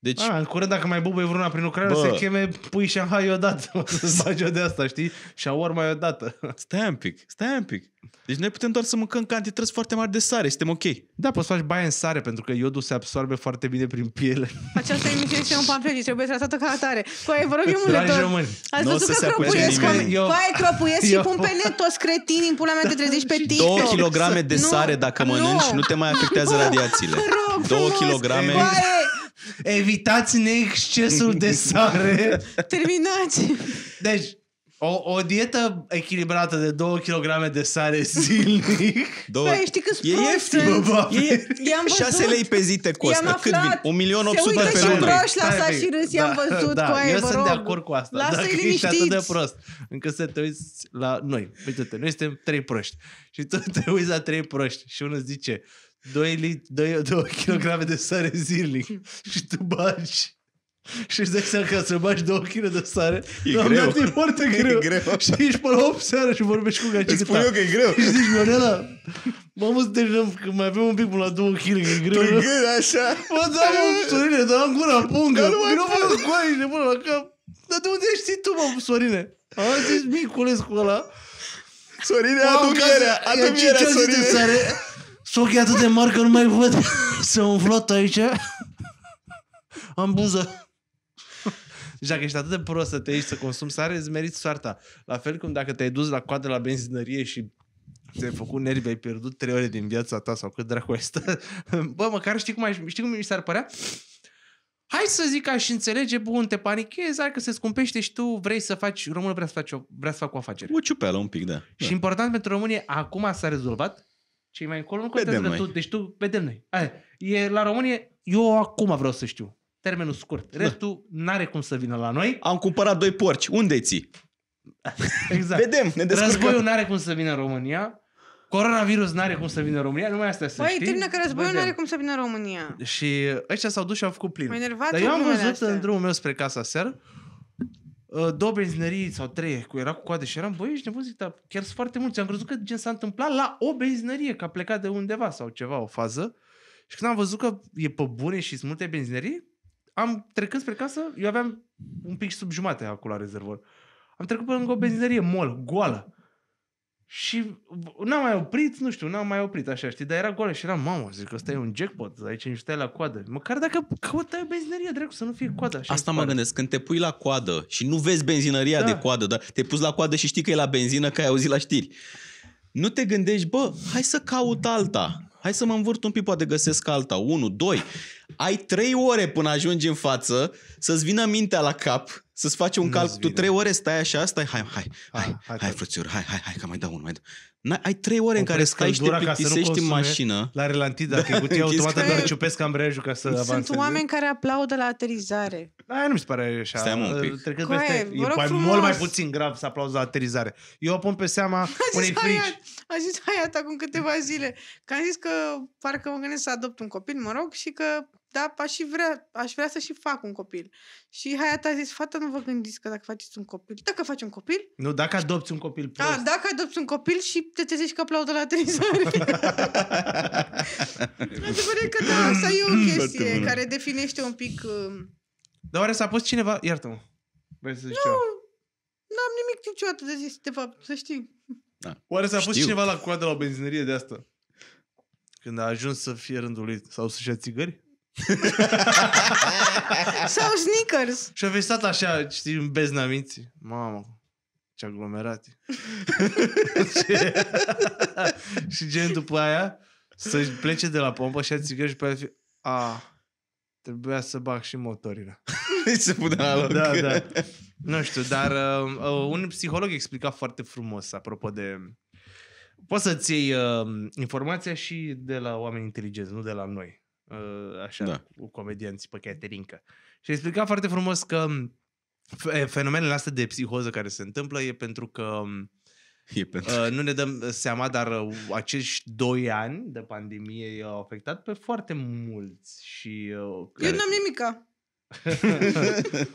Deci... A, în curând, dacă mai bubuie vreuna prin Ucraina, se cheme pui Shanghai odată. Să-ți bagi o de asta, știi? Și aur mai odată. Stai un pic, stai un pic. Deci noi putem doar să mâncăm cantități foarte mari de sare, suntem ok. Da, poți să faci baie în sare, pentru că iodul se absorbe foarte bine prin piele. Această emisiune este un pamflet și trebuie tratată ca atare. Coaie, vă rog eu mult Dragi români, Ați văzut că cropuiesc, eu... cropuiesc și pun pe net toți cretini în pula mea, te trezești pe TikTok. 2 kg de sare dacă mănânci, nu te mai afectează radiațiile. 2 kg. Evitați-ne excesul de sare. Terminați! Deci, o, o dietă echilibrată de 2 kg de sare zilnic. Două. Păi, e ieftin, bă, I-am văzut. 6 lei pe zi te costă. i Cât vin? 1 milion 800 pe lună. la asta și râs, i-am da, văzut da, cu aia, Eu sunt rog. de acord cu asta. Lasă-i Dacă liniștiți. ești atât de prost încât să te uiți la noi. Uite-te, noi suntem trei proști. Și tu te uiți la trei proști și unul zice, 2, 2, 2 kg de sare zilnic și tu bagi și îți dai seama că să bagi 2 kg de sare e greu. Dat, e foarte greu. E greu. Și ești până 8 seara și vorbești cu gagica Îți spun eu că e greu. Și zici, Mionela, mamă, să deja că mai avem un pic până la 2 kg, e greu. Tu gând așa. Mă, da, mă, Sorine, da, am gura, pungă. Nu mai mă, cu ne nebună la cap. Dar de unde ești tu, mă, Sorine? A zis Miculescu ăla. Sorine, adu mierea, adu mierea, Sorine. Și ochii atât de mari că nu mai văd. Se flot aici. Am buză. Deci dacă ești atât de prost să te ieși să consumi sare, îți meriți soarta. La fel cum dacă te-ai dus la coadă la benzinărie și ți-ai făcut nervi, ai pierdut trei ore din viața ta sau cât dracu ai stă. Bă, măcar știi cum, ai, știi cum mi s-ar părea? Hai să zic că aș înțelege, bun, te panichezi, hai că se scumpește și tu vrei să faci, românul vrea să, faci o, vrea să fac o afacere. O ciupeală un pic, da. Și da. important pentru România, acum s-a rezolvat, cei mai încolo, nu contează că tu, deci tu, vedem noi. Aia. E, la România. eu acum vreau să știu. Termenul scurt. Da. Restul da. n-are cum să vină la noi. Am cumpărat doi porci. Unde ți? Exact. vedem, ne descurcăm. Războiul n-are cum să vină în România. Coronavirus n-are cum să vină în România, numai asta să Băi, știi. termină că războiul n-are cum să vină în România. Și ăștia s-au dus și au făcut plin. Dar eu am văzut în drumul meu spre casa seară, Uh, două benzinării sau trei, cu era cu coadă și eram, băi, ești nebun, zic, dar chiar sunt foarte mulți. Am crezut că gen s-a întâmplat la o benzinărie, că a plecat de undeva sau ceva, o fază. Și când am văzut că e pe bune și sunt multe benzinării, am trecut spre casă, eu aveam un pic sub jumate acolo la rezervor. Am trecut pe lângă o benzinărie mol, goală. Și n-am mai oprit, nu știu, n-am mai oprit, așa, știi, dar era goală și era, mamă, zic că ăsta e un jackpot, aici nu stai la coadă. Măcar dacă o benzinărie, dracu, să nu fie coadă. Așa Asta mă gândesc, când te pui la coadă și nu vezi benzinăria da. de coadă, dar te pus la coadă și știi că e la benzină, că ai auzit la știri. Nu te gândești, bă, hai să caut alta. Hai să mă învârt un pic, poate găsesc alta. Unu, doi. Ai trei ore până ajungi în față, să-ți vină mintea la cap să-ți faci un calc, tu trei ore stai așa, stai, hai, hai, hai, hai, hai, hai frățior, hai, hai, hai, că mai dau unul, mai dau. Ai trei ore în care stai și te plictisești în mașină. La relantit, dacă da, e cutia automată, doar ciupesc ambreiajul ca să avanseze. Sunt oameni care aplaudă la aterizare. Aia nu mi se pare așa. Stai un pic. Trecând Coaie, peste, e mai mult mai puțin grav să aplauzi la aterizare. Eu o pun pe seama unei frici. A zis Hayat acum câteva zile, că am zis că parcă mă gândesc să adopt un copil, mă rog, și că da, aș, vrea, aș vrea să și fac un copil. Și Hayata a zis, fata, nu vă gândiți că dacă faceți un copil, dacă faci un copil... Nu, dacă adopți un copil prost. A, dacă adopți un copil și te trezești că aplaudă la televizor. Adevărat că da, asta e o chestie care definește un pic... Uh... Dar oare s-a pus cineva... Iartă-mă. Vrei să zici Nu, n-am nimic niciodată de zis, de fapt, să știi. Da. Oare s-a pus cineva la coadă la o benzinărie de asta? Când a ajuns să fie rândul lui sau să-și ia țigări? Sau sneakers. Și a vestat așa, știi, în bezna minții. Mamă, ce aglomerate. și gen după aia să plece de la pompă și a țigă și pe aia fi, a, trebuia să bag și motorina. se pune la loc. Da, da. Nu știu, dar uh, uh, un psiholog explica foarte frumos, apropo de... Poți să-ți iei uh, informația și de la oameni inteligenți, nu de la noi. Uh, așa, da. cu comedianți pe caterincă. Și a explicat foarte frumos că um, fenomenele astea de psihoză care se întâmplă e pentru că um, E pentru... Uh, nu ne dăm seama, dar uh, acești doi ani de pandemie i-au afectat pe foarte mulți. Și, uh, care... Eu n-am nimica.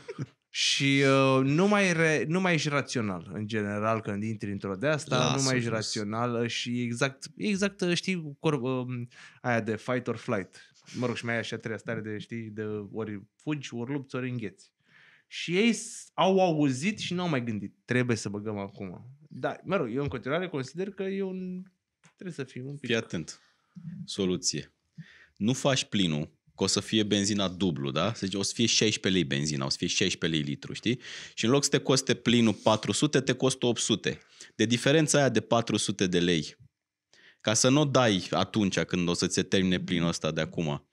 și uh, nu, mai re, nu mai ești rațional, în general, când intri într-o de asta, nu mai ești rațional și exact, exact știi, cor, uh, um, aia de fight or flight. Mă rog, și mai așa trei stare de, știi, de ori fugi, ori lupți, ori îngheți. Și ei au auzit și nu au mai gândit. Trebuie să băgăm acum. Da, mă rog, eu în continuare consider că eu Trebuie să fim un pic... Fii atent. Soluție. Nu faci plinul, că o să fie benzina dublu, da? Să zice, o să fie 16 lei benzina, o să fie 16 lei litru, știi? Și în loc să te coste plinul 400, te costă 800. De diferența aia de 400 de lei ca să nu o dai atunci când o să ți termine plinul ăsta de acum.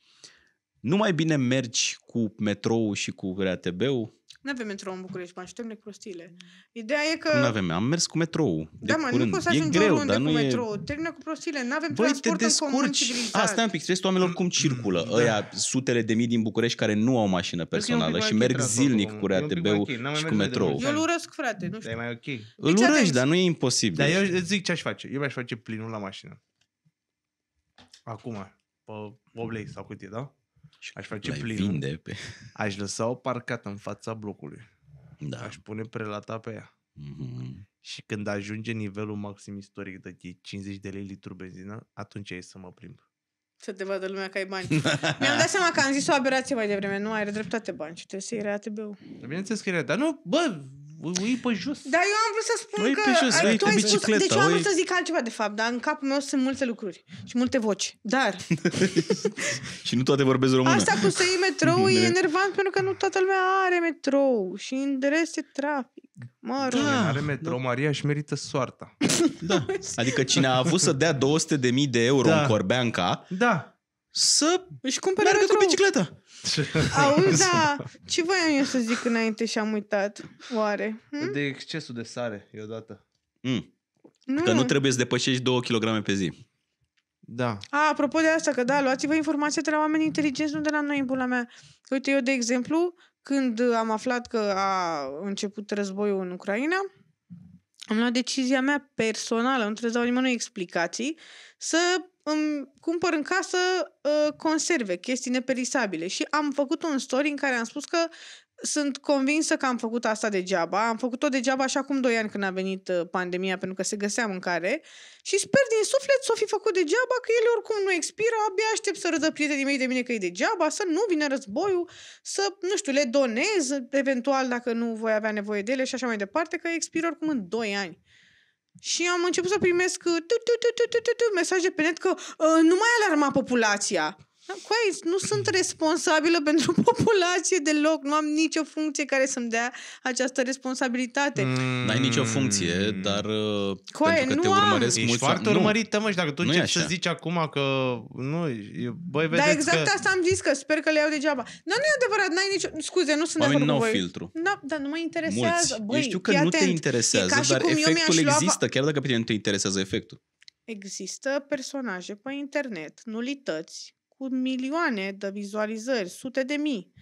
Nu mai bine mergi cu metrou și cu RATB-ul nu avem metrou în București, mă aștept necrostile. Mm. Ideea e că... Nu avem, am mers cu metrou. De da, mă, curând. nu poți să ajungi greu, oriunde dar nu cu metrou. E... Termină cu prostile, nu avem Băi, transport te descurci. în comun Asta un pic, trebuie oamenilor cum circulă. Mm, da. Ăia sutele de mii din București care nu au mașină personală și merg zilnic cu RATB-ul și cu metrou. Eu îl urăsc, frate, nu da, știu. Da, e mai ok. Deci îl urăști, dar nu e imposibil. Dar eu îți zic ce aș face. Eu mi-aș face plinul la mașină. Acum, pe Oblei sau cutie, da? Aș face plinul. Vinde pe... Aș lăsa-o parcată în fața blocului. Da. Aș pune prelata pe ea. Mm-hmm. Și când ajunge nivelul maxim istoric de 50 de lei litru benzină, atunci e să mă plimb. Să te vadă lumea că ai bani. Mi-am dat seama că am zis o aberație mai devreme. Nu, ai dreptate bani și trebuie să-i rea atb Bineînțeles că e rea, dar nu, bă, ui iei pe jos. Dar eu am vrut să spun ui, că... Pe jos, ui, tu ai spus, deci eu am vrut să zic altceva, de fapt, dar în capul meu sunt multe lucruri și multe voci. Dar... și nu toate vorbesc română. Asta cu să iei metrou e enervant pentru că nu toată lumea are metrou și în rest e trafic. Mă rog. Da, are metrou da. Maria și merită soarta. da. Adică cine a avut să dea 200 de mii de euro da. în Corbeanca... Da. Să își cumpere meargă metrou. cu bicicleta. Auzi, da, ce voiam eu să zic înainte și am uitat? Oare? Hm? De excesul de sare, e odată. Mm. Nu. Că nu trebuie să depășești 2 kg pe zi. Da. A, apropo de asta, că da, luați-vă informația de la oameni inteligenți, nu de la noi, în pula mea. uite, eu, de exemplu, când am aflat că a început războiul în Ucraina, am luat decizia mea personală, nu trebuie să dau nimănui explicații, să îmi cumpăr în casă uh, conserve, chestii neperisabile. Și am făcut un story în care am spus că sunt convinsă că am făcut asta degeaba. Am făcut-o degeaba așa cum doi ani când a venit uh, pandemia, pentru că se găsea mâncare. Și sper din suflet să o fi făcut degeaba, că ele oricum nu expiră. Abia aștept să râdă prietenii mei de mine că e degeaba, să nu vină războiul, să, nu știu, le donez, eventual, dacă nu voi avea nevoie de ele și așa mai departe, că expiră oricum în doi ani. Și am început să primesc uh, tu tu tu tu tu tu mesaje pe net că uh, nu mai alarma populația aici, nu sunt responsabilă pentru populație deloc. Nu am nicio funcție care să-mi dea această responsabilitate. Mm. N-ai nicio funcție, dar uh, Coai, pentru că nu te urmăresc am. mulți... Ești foarte urmărită, mă, și dacă tu nu să zici acum că... Nu, băi, vedeți Dar exact că... asta am zis, că sper că le iau degeaba. Dar nu e adevărat, n-ai nicio... Scuze, nu sunt de acord cu voi. filtru. Da, dar nu mă interesează. Mulți. Băi, eu știu că nu te interesează, dar efectul există, chiar dacă pe tine nu te interesează efectul. Există personaje pe internet, nulități, cu milioane de vizualizări, sute de mii.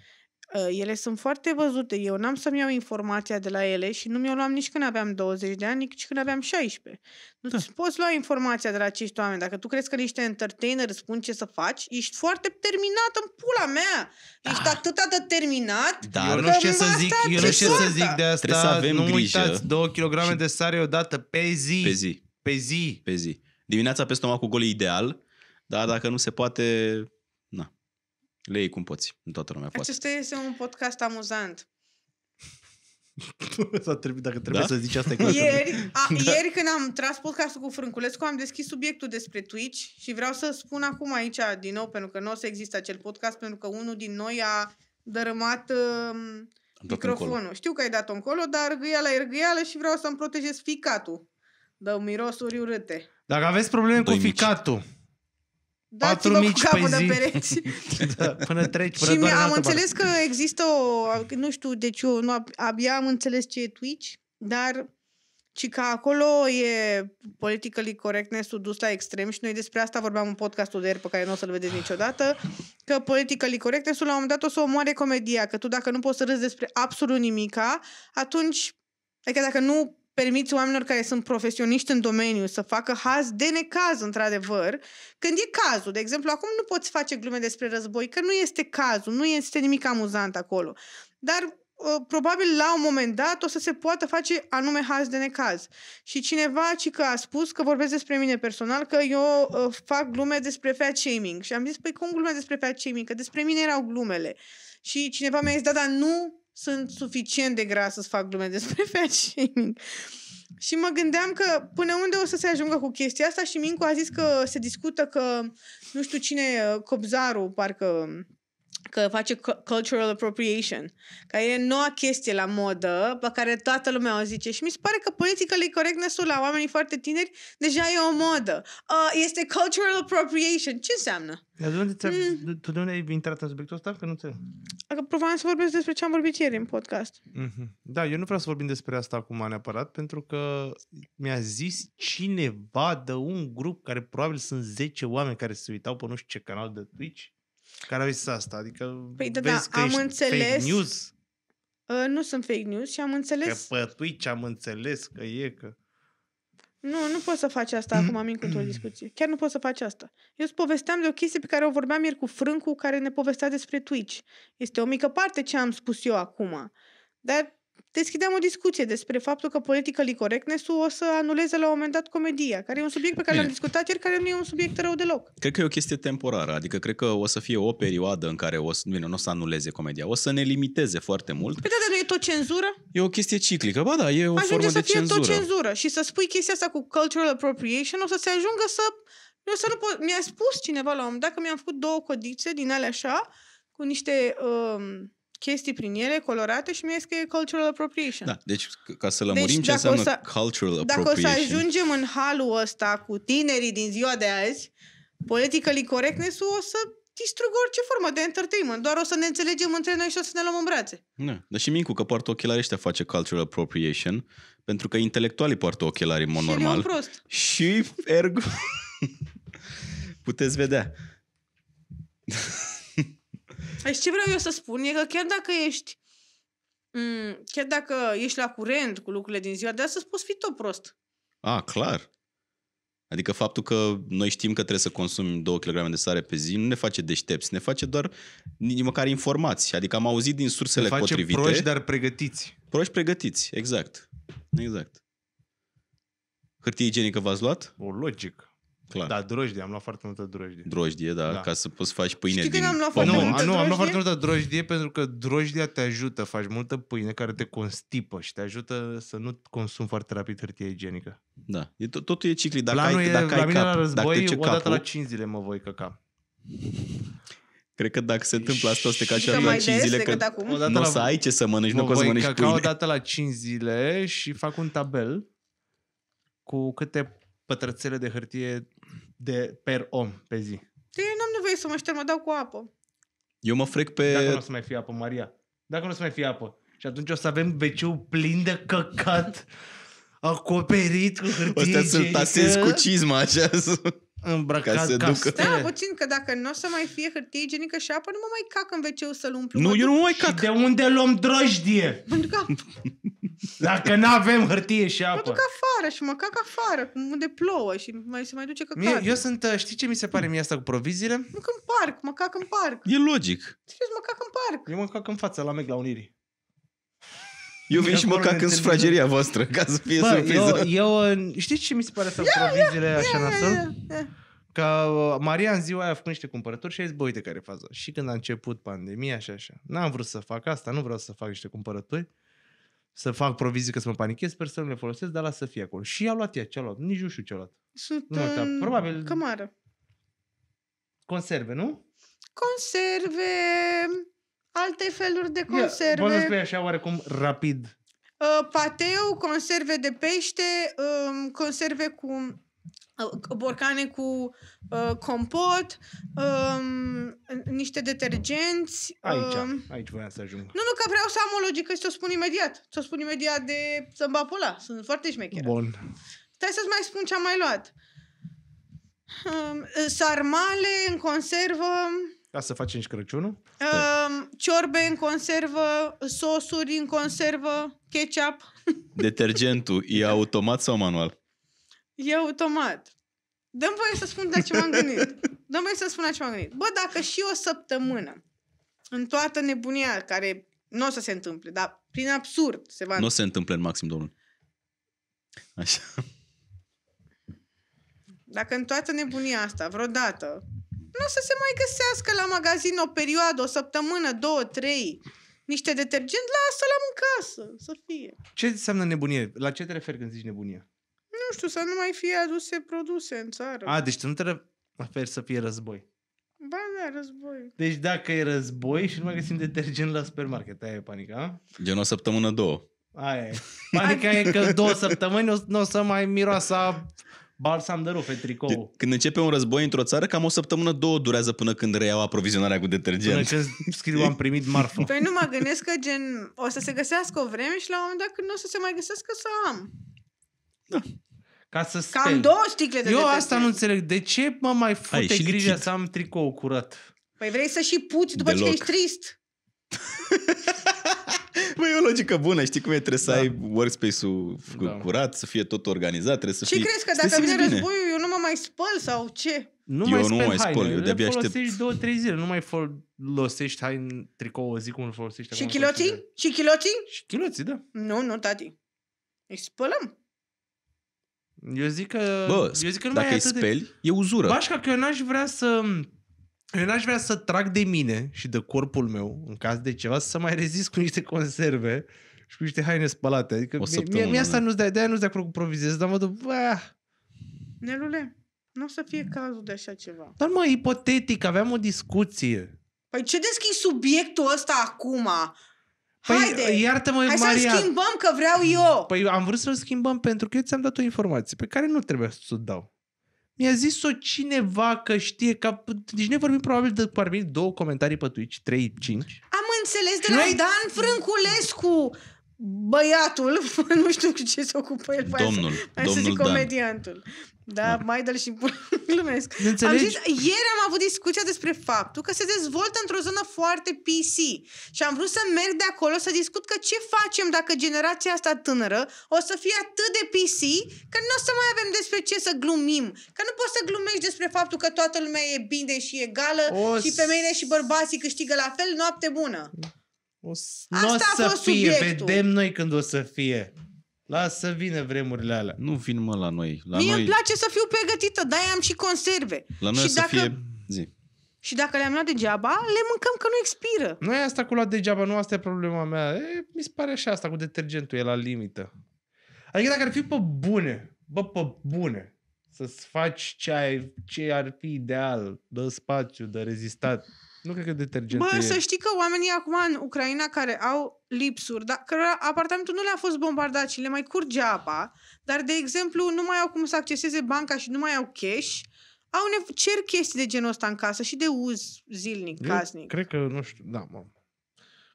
Ă, ele sunt foarte văzute. Eu n-am să-mi iau informația de la ele și nu mi-o luam nici când aveam 20 de ani, nici când aveam 16. Nu da. poți lua informația de la acești oameni. Dacă tu crezi că niște entertainer îți spun ce să faci, ești foarte terminat în pula mea. Da. Ești ah. atât de terminat. Da. Eu nu știu ce să zic, eu nu știu să zic de asta. Trebuie să avem nu grijă. uitați, 2 kg de sare odată pe zi. Pe zi. Pe zi. Pe zi. Dimineața pe stomacul gol ideal dar dacă nu se poate, na. Le iei cum poți. în Toată lumea poate. Acesta este un podcast amuzant. Sau trebuie, dacă trebuie da? să zici asta e clar. Ieri, a, da. ieri când am tras podcastul cu Frânculescu, am deschis subiectul despre Twitch și vreau să spun acum aici, din nou, pentru că nu o să există acel podcast, pentru că unul din noi a dărâmat uh, microfonul. Știu că ai dat-o încolo, dar râgâiala e râgâială și vreau să-mi protejez ficatul Dă mirosuri urâte. Dacă aveți probleme Doi cu mici. ficatul, Dați-vă cu capul de pereți. da, până treci, până Și doar am înțeles parte. că există o... Nu știu, deci eu nu, abia am înțeles ce e Twitch, dar ci că acolo e politically correctness-ul dus la extrem și noi despre asta vorbeam în podcastul de ieri pe care nu o să-l vedeți niciodată, că politically correctness-ul la un moment dat o să omoare comedia, că tu dacă nu poți să râzi despre absolut nimica, atunci, adică dacă nu permiți oamenilor care sunt profesioniști în domeniu să facă haz de necaz, într-adevăr, când e cazul. De exemplu, acum nu poți face glume despre război, că nu este cazul, nu este nimic amuzant acolo. Dar ă, probabil la un moment dat o să se poată face anume haz de necaz. Și cineva ci că a spus că vorbesc despre mine personal, că eu ă, fac glume despre fat shaming. Și am zis, păi cum glume despre fat shaming? Că despre mine erau glumele. Și cineva mi-a zis, da, dar nu sunt suficient de gras să-ți fac glume despre fat shaming. Și mă gândeam că până unde o să se ajungă cu chestia asta și Mincu a zis că se discută că nu știu cine, Cobzaru, parcă că face cultural appropriation, că e noua chestie la modă pe care toată lumea o zice și mi se pare că politically corect ul la oamenii foarte tineri deja e o modă. Uh, este cultural appropriation. Ce înseamnă? Dar de unde mm. Tu de unde ai intrat în subiectul ăsta? Că nu te? Că provam să vorbesc despre ce am vorbit ieri în podcast. Mm-hmm. Da, eu nu vreau să vorbim despre asta acum neapărat, pentru că mi-a zis cineva de un grup care probabil sunt 10 oameni care se uitau pe nu știu ce canal de Twitch care au zis asta? Adică păi, da, da vezi da, că am înțeles, fake news? Uh, nu sunt fake news și am înțeles... Că pe Twitch am înțeles că e, că... Nu, nu poți să faci asta acum, am cu o discuție. Chiar nu poți să faci asta. Eu îți povesteam de o chestie pe care o vorbeam ieri cu Frâncu, care ne povestea despre Twitch. Este o mică parte ce am spus eu acum. Dar deschideam o discuție despre faptul că politica correctness-ul o să anuleze la un moment dat comedia, care e un subiect pe care Bine. l-am discutat ieri, care nu e un subiect rău deloc. Cred că e o chestie temporară, adică cred că o să fie o perioadă în care o să, bine, nu o să anuleze comedia, o să ne limiteze foarte mult. Păi da, dar nu e tot cenzură? E o chestie ciclică, ba da, e o Ajunge formă să fie tot cenzură și să spui chestia asta cu cultural appropriation, o să se ajungă să... Eu să nu pot... Mi-a spus cineva la un moment dat că mi-am făcut două codițe din alea așa, cu niște... Um, chestii prin ele, colorate și mi-a scris cultural appropriation. Da, deci ca să lămurim deci, ce înseamnă să, cultural appropriation. Dacă o să ajungem în halul ăsta cu tinerii din ziua de azi, politically correctness-ul o să distrugă orice formă de entertainment. Doar o să ne înțelegem între noi și o să ne luăm în brațe. Da. Dar și Mincu că poartă ochelarii ăștia face cultural appropriation, pentru că intelectualii poartă ochelarii în mod și normal. prost. Și ergo... Puteți vedea. Aici păi ce vreau eu să spun e că chiar dacă ești m- mm, chiar dacă ești la curent cu lucrurile din ziua de astăzi, poți fi tot prost. A, clar. Adică faptul că noi știm că trebuie să consumi 2 kg de sare pe zi nu ne face deștepți, ne face doar nici măcar informați. Adică am auzit din sursele ne face potrivite. proști, dar pregătiți. Proști pregătiți, exact. Exact. Hârtie igienică v-ați luat? O, logic. Clar. Da, drojdie, am luat foarte multă drojdie. Drojdie, da, da. ca să poți faci pâine Știi din am luat pământ. Multă nu, am luat foarte multă drojdie pentru că drojdia te ajută, faci multă pâine care te constipă și te ajută să nu consumi foarte rapid hârtie igienică. Da, e, tot, totul e ciclic. Dacă Planul ai, e, dacă la ai mine cap, la război, dacă odată la 5 zile mă voi căca. Cred că dacă se întâmplă asta, o să te caci la 5 zile, că nu o să ai ce să mănânci, nu o să mănânci pâine. o dată la 5 zile și fac un tabel cu câte pătrățele de hârtie de per om pe zi? Eu n-am nevoie să mă șterg, mă dau cu apă. Eu mă frec pe... Dacă nu o să mai fie apă, Maria. Dacă nu o să mai fie apă. Și atunci o să avem wc plin de căcat, acoperit cu hârtie O să-l tasezi cu cizma așa îmbrăcat ca, să ca ducă. Da, puțin că dacă nu o să mai fie hârtie igienică și apă, nu mă mai cac în wc să-l umplu. Nu, eu nu mai cac. de unde luăm drojdie? Pentru că... Dacă nu avem hârtie și apă. Mă duc afară și mă cac afară, unde plouă și mai, se mai duce că Mie, eu sunt, uh, știi ce mi se pare mie asta cu proviziile? Mă cac în parc, mă cac în parc. E logic. Serios, mă cac în parc. Eu mă cac în fața la Meg la Unirii. Eu vin și mă cac în sufrageria voastră, ca să fie surpriză. Eu, eu, știți ce mi se pare să provizile yeah, yeah, așa yeah, nasol? Ca uh, Maria în ziua aia a făcut niște cumpărături și a zis, bă, uite care e faza. Și când a început pandemia și așa, n-am vrut să fac asta, nu vreau să fac niște cumpărături, să fac provizii că să mă panichez, sper să nu le folosesc, dar lasă să fie acolo. Și a luat ea, ce a luat? Nici nu știu ce a luat. Sunt nu, în... Uh, probabil... cămară. Conserve, nu? Conserve, alte feluri de conserve. Ia, spui așa oarecum rapid. Uh, pateu, conserve de pește, um, conserve cu uh, borcane cu uh, compot, um, niște detergenți. Aici, um, aici voiam să ajung. Nu, nu, că vreau să am o logică și o spun imediat. Ți-o spun imediat de să Sunt foarte șmecheră. Bun. Stai să-ți mai spun ce am mai luat. Um, sarmale în conservă. Ca să facem și Crăciunul? Um, ciorbe în conservă, sosuri în conservă, ketchup. Detergentul e automat sau manual? E automat. Dăm voie să spun de ce m-am gândit. Dăm voie să spun ce m-am gândit. Bă, dacă și o săptămână, în toată nebunia care nu o să se întâmple, dar prin absurd se va... Nu se întâmplă în maxim, domnul. Așa. Dacă în toată nebunia asta, vreodată, nu o să se mai găsească la magazin o perioadă, o săptămână, două, trei. Niște detergent, lasă-l în casă, să fie. Ce înseamnă nebunie? La ce te referi când zici nebunie? Nu știu, să nu mai fie aduse produse în țară. A, deci tu nu te referi să fie război. Ba da, război. Deci dacă e război și nu mai găsim detergent la supermarket, aia e panica, Gen o săptămână, două. Aia e. Panica e că două săptămâni nu o să mai miroasa Balsam de rufe, tricou. Când începe un război într-o țară, cam o săptămână, două durează până când reiau aprovizionarea cu detergent. Până ce scriu am primit marfă. Păi nu mă gândesc că gen o să se găsească o vreme și la un moment dat când nu o să se mai găsească să am. Da. Ca să speli. Cam două sticle de Eu detergent. asta nu înțeleg. De ce mă mai fute Ai, și grijă lichid. să am tricou curat? Păi vrei să și puți după Deloc. ce ești trist. Băi, e o logică bună, știi cum e, trebuie da. să ai workspace-ul da. curat, să fie tot organizat, trebuie să Ce fii... crezi că dacă vine războiul eu nu mă mai spăl sau ce? Nu eu mai nu mai spăl, eu de-abia aștept. folosești două, trei zile, nu mai folosești hain tricou o zi cum îl folosești. Și chiloții? Și chiloții? Și chiloții, da. Nu, nu, tati. Îi spălăm. Eu zic că... Bă, eu zic că nu dacă mai îi speli, de... e uzură. Bașca, că eu n-aș vrea să eu n-aș vrea să trag de mine și de corpul meu, în caz de ceva, să mai rezist cu niște conserve și cu niște haine spălate. Adică o mie, mie asta nu-ți de, de nu-ți de acord cu provizez, dar mă duc, Nelule, nu o să fie cazul de așa ceva. Dar mă, ipotetic, aveam o discuție. Păi ce deschizi subiectul ăsta acum? Păi, Haide, iartă-mă, hai Maria. să schimbăm că vreau eu. Păi am vrut să-l schimbăm pentru că eu ți-am dat o informație pe care nu trebuie să o dau. Mi-a zis-o cineva că știe că... Deci ne vorbim probabil de parmi două comentarii pe Twitch, 3, 5. Am înțeles de la Noi... Dan Frânculescu băiatul, nu știu cu ce se ocupă el, domnul, aia domnul să zic Dan. comediantul. Da, da. mai dă și glumesc. Am zis, ieri am avut discuția despre faptul că se dezvoltă într-o zonă foarte PC și am vrut să merg de acolo să discut că ce facem dacă generația asta tânără o să fie atât de PC că nu o să mai avem despre ce să glumim. Că nu poți să glumești despre faptul că toată lumea e bine și egală o și femeile și bărbații câștigă la fel noapte bună. O, s- Asta n-o a să fie, subiectul. vedem noi când o să fie. Lasă să vină vremurile alea. Nu vin mă la noi. La Mie noi, îmi place să fiu pregătită, dar am și conserve. la noi și să dacă, fie zi. Și dacă le-am luat degeaba, le mâncăm că nu expiră. Nu e asta cu luat degeaba, nu asta e problema mea. E, mi se pare așa asta cu detergentul, e la limită. Adică dacă ar fi pe bune, bă, pe bune, să-ți faci ce, ai, ce ar fi ideal, dă spațiu, dă rezistat, nu cred că detergent. Bă, e... să știi că oamenii acum în Ucraina care au lipsuri, dar cărora apartamentul nu le-a fost bombardat și le mai curge apa, dar, de exemplu, nu mai au cum să acceseze banca și nu mai au cash, au nevo- cer chestii de genul ăsta în casă și de uz zilnic, Eu casnic. cred că, nu știu, da, mă.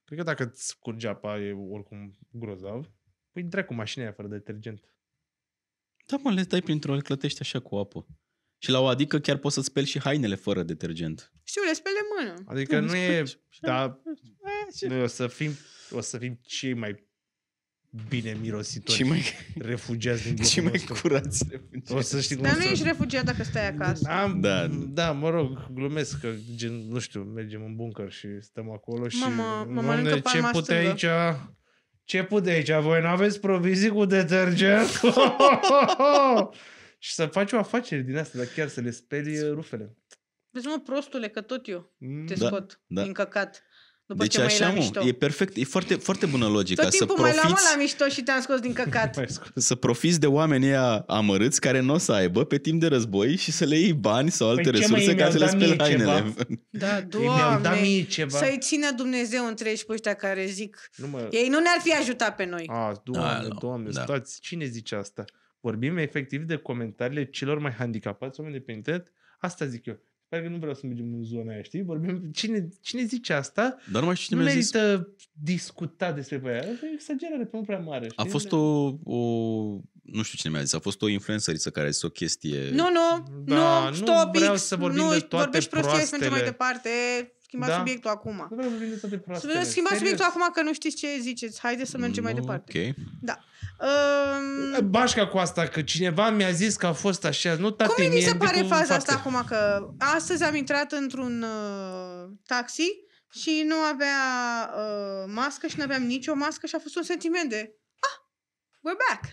Cred că dacă îți curge apa e oricum grozav, păi dracu mașina aia fără detergent. Da, mă, le dai printr-o, le clătești așa cu apă. Și la o adică chiar poți să speli și hainele fără detergent. Știu, le speli de mână. Adică nu, nu e... Da, eh, noi o să fim, o să fim cei mai bine mirositori. Cei mai... Refugiați din Cei mai nostru. curați refugiați. O să știi Dar nu să... ești refugiat dacă stai da, acasă. Am, da, da, mă rog, glumesc că, gen, nu știu, mergem în bunker și stăm acolo și... Mama, mă mănâncă ce pute aici... Ce pute aici? Voi nu aveți provizii cu detergent? și să faci o afacere din asta, dar chiar să le speli uh, rufele. Vezi deci, mă, prostule, că tot eu mm. te da, scot da. din căcat. După deci ce așa, mă, e perfect, e foarte, foarte bună logica. Tot timpul să profiți, mai mă la mișto și te-am scos din căcat. să profiți de oamenii ăia amărâți care nu o să aibă pe timp de război și să le iei bani sau alte păi resurse ca să le speli hainele. Da, păi, doamne, ceva. să-i țină Dumnezeu și pe ăștia care zic. Nu mă... Ei nu ne-ar fi ajutat pe noi. A, doamne, A, da, doamne, da. stați, cine zice asta? vorbim efectiv de comentariile celor mai handicapați oameni de pe internet, asta zic eu. Pare că nu vreau să mergem în zona aia, știi? Vorbim, cine, cine zice asta, Dar nu mai știu cine merită zis. discutat despre pe aia. E exagerare pe prea mare, știi? A fost o, o, nu știu cine mi-a zis, a fost o influenceriță care a zis o chestie... Nu, nu, da, nu, stop, nu vreau să vorbim nu, de toate vorbești proastele. prostie, să mergem mai departe schimbați da. subiectul acum. Nu vorbim Să proastele. Schimbați subiectul acum că nu știți ce ziceți. Haideți să mm, mergem no, mai departe. Ok. Da. Um, Bașca cu asta, că cineva mi-a zis că a fost așa. Nu, Cum mi se pare faza fapte. asta acum? Că astăzi am intrat într-un uh, taxi și nu avea uh, mască și nu aveam nicio mască și a fost un sentiment de ah, we're back.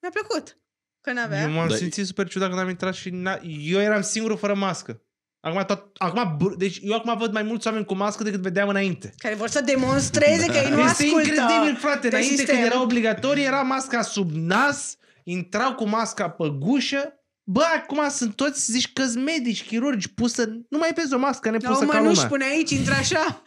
Mi-a plăcut că n-avea. Eu m-am da. simțit super ciudat când am intrat și eu eram singurul fără mască. Acum, tot, acum, deci eu acum văd mai mulți oameni cu mască decât vedeam înainte. Care vor să demonstreze că ei nu este ascultă. Este incredibil, frate. Înainte sistem. când era obligatorie, era masca sub nas, intrau cu masca pe gușă. Bă, acum sunt toți, zici că medici, chirurgi, pusă, nu mai vezi o mască nepusă ca lumea. până aici, intră așa.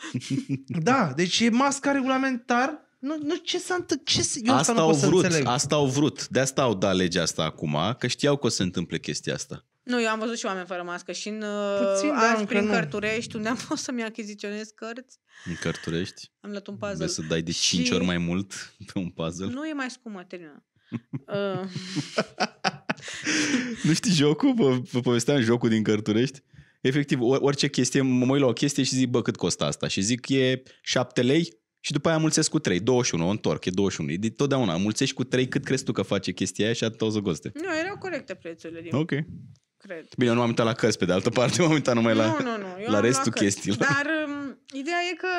da, deci e masca regulamentar. Nu, nu ce s-a întâmplat? Ce... Eu asta, asta au vrut, asta au vrut. De asta au dat legea asta acum, că știau că o să întâmple chestia asta. Nu, eu am văzut și oameni fără mască și în uh, Puțin, da, azi, prin Cărturești, unde am fost să-mi achiziționez cărți. În Cărturești? Am luat un puzzle. Vrei să dai de 5 și... ori mai mult pe un puzzle? Nu e mai scumpă, termină. uh... nu știi jocul? Vă, vă povesteam jocul din Cărturești? Efectiv, orice chestie, mă uit la o chestie și zic, bă, cât costă asta? Și zic, e 7 lei și după aia mulțesc cu 3, 21, o întorc, e 21. E de totdeauna, mulțești cu 3 cât crezi tu că face chestia aia și atât o să coste. Nu, erau corecte prețurile. Din... Ok cred. Bine, eu nu m-am uitat la cărți pe de altă parte, m-am uitat numai nu, la, nu, nu. Eu la restul la chestiilor. Dar um, ideea e că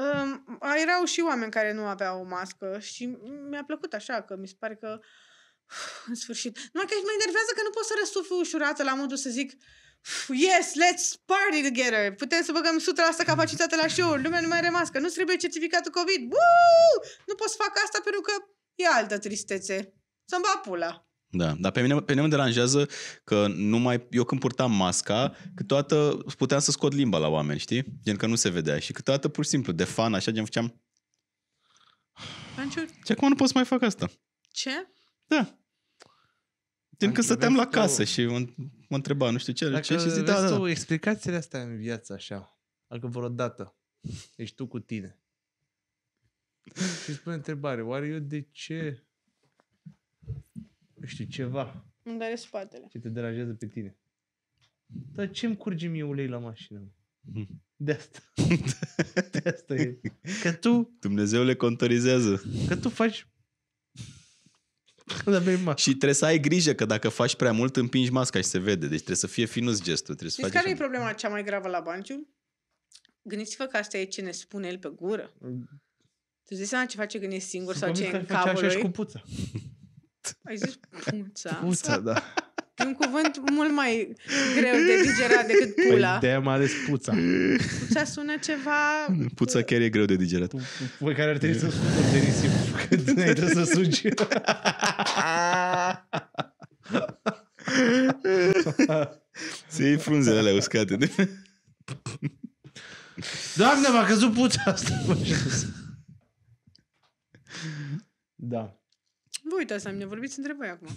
um, erau și oameni care nu aveau o mască și mi-a plăcut așa, că mi se pare că uf, în sfârșit. Numai că mă enervează că nu pot să răsufiu ușurată la modul să zic Yes, let's party together! Putem să băgăm 100% capacitate la show lumea nu mai are mască, nu trebuie certificatul COVID. Woo! Nu pot să fac asta pentru că e altă tristețe. Să-mi va pula. Da, dar pe mine, pe mine mă deranjează că nu mai eu când purtam masca, câteodată puteam să scot limba la oameni, știi? Gen că nu se vedea și câteodată pur și simplu, de fan, așa, gen făceam... Panciuri. ce acum nu pot să mai fac asta. Ce? Da. Gen că stăteam la casă tu... și mă, mă întreba, nu știu ce, Dacă ce și zic, da, da, da, explicațiile astea în viață așa, dacă vreodată, ești tu cu tine. Și spune întrebare, oare eu de ce știu, ceva. Îmi dare spatele. Ce te deranjează pe tine. Dar ce-mi curge mie ulei la mașină? Hm. De asta. De asta e. Că tu... Dumnezeu le contorizează. Că tu faci... și trebuie să ai grijă că dacă faci prea mult împingi masca și se vede. Deci trebuie să fie finus gestul. Trebuie să faci care e problema cea mai gravă la banciu? Gândiți-vă că asta e ce ne spune el pe gură. Tu zici ce face când e singur Sunt sau ce e în capul lui? și cu puța. Ai zis puța. Puța, da. E un cuvânt mult mai greu de digerat decât păi pula. Păi de mai ales puța. Puța sună ceva... Puța chiar e greu de digerat. Voi păi care ar trebui să sună de nisip trebuit să sugi. Se iei frunzele alea uscate. De... Doamne, m-a căzut puța asta. Da. Nu uitați la mine, vorbiți între voi acum.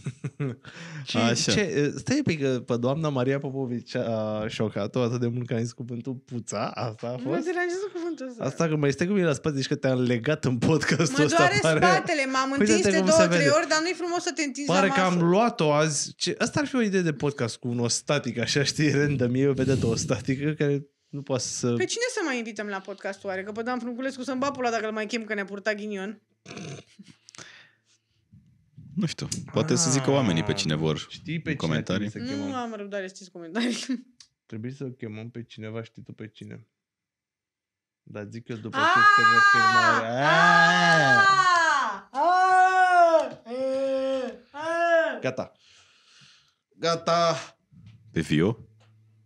ce, Așa. Ce, stai pe că pe doamna Maria Popovici a șocat-o atât de mult că a zis cuvântul puța, asta a fost? Mă deranjează cuvântul ăsta. Asta că mai stai cu mine la spate, zici că te-am legat în podcastul mă ăsta. Mă doare pare... spatele, m-am păi, întins de două, trei ori, dar nu-i frumos să te întinzi Pare că am luat-o azi. Ce, asta ar fi o idee de podcast cu un ostatic, așa știi, random, e o vedetă care nu poate să... Pe cine să mai invităm la podcast oare? Că pe Dan Frunculescu să-mi bapula dacă îl mai chem că ne-a purtat ghinion. Nu știu, poate ah, să zică oamenii pe ah, cine vor știi pe comentarii. Cine să chemăm? Nu am răbdare să comentarii. Trebuie să chemăm pe cineva, știi tu pe cine. Dar zic că după ce termină ah! ah! Gata. Gata. Pe Vio?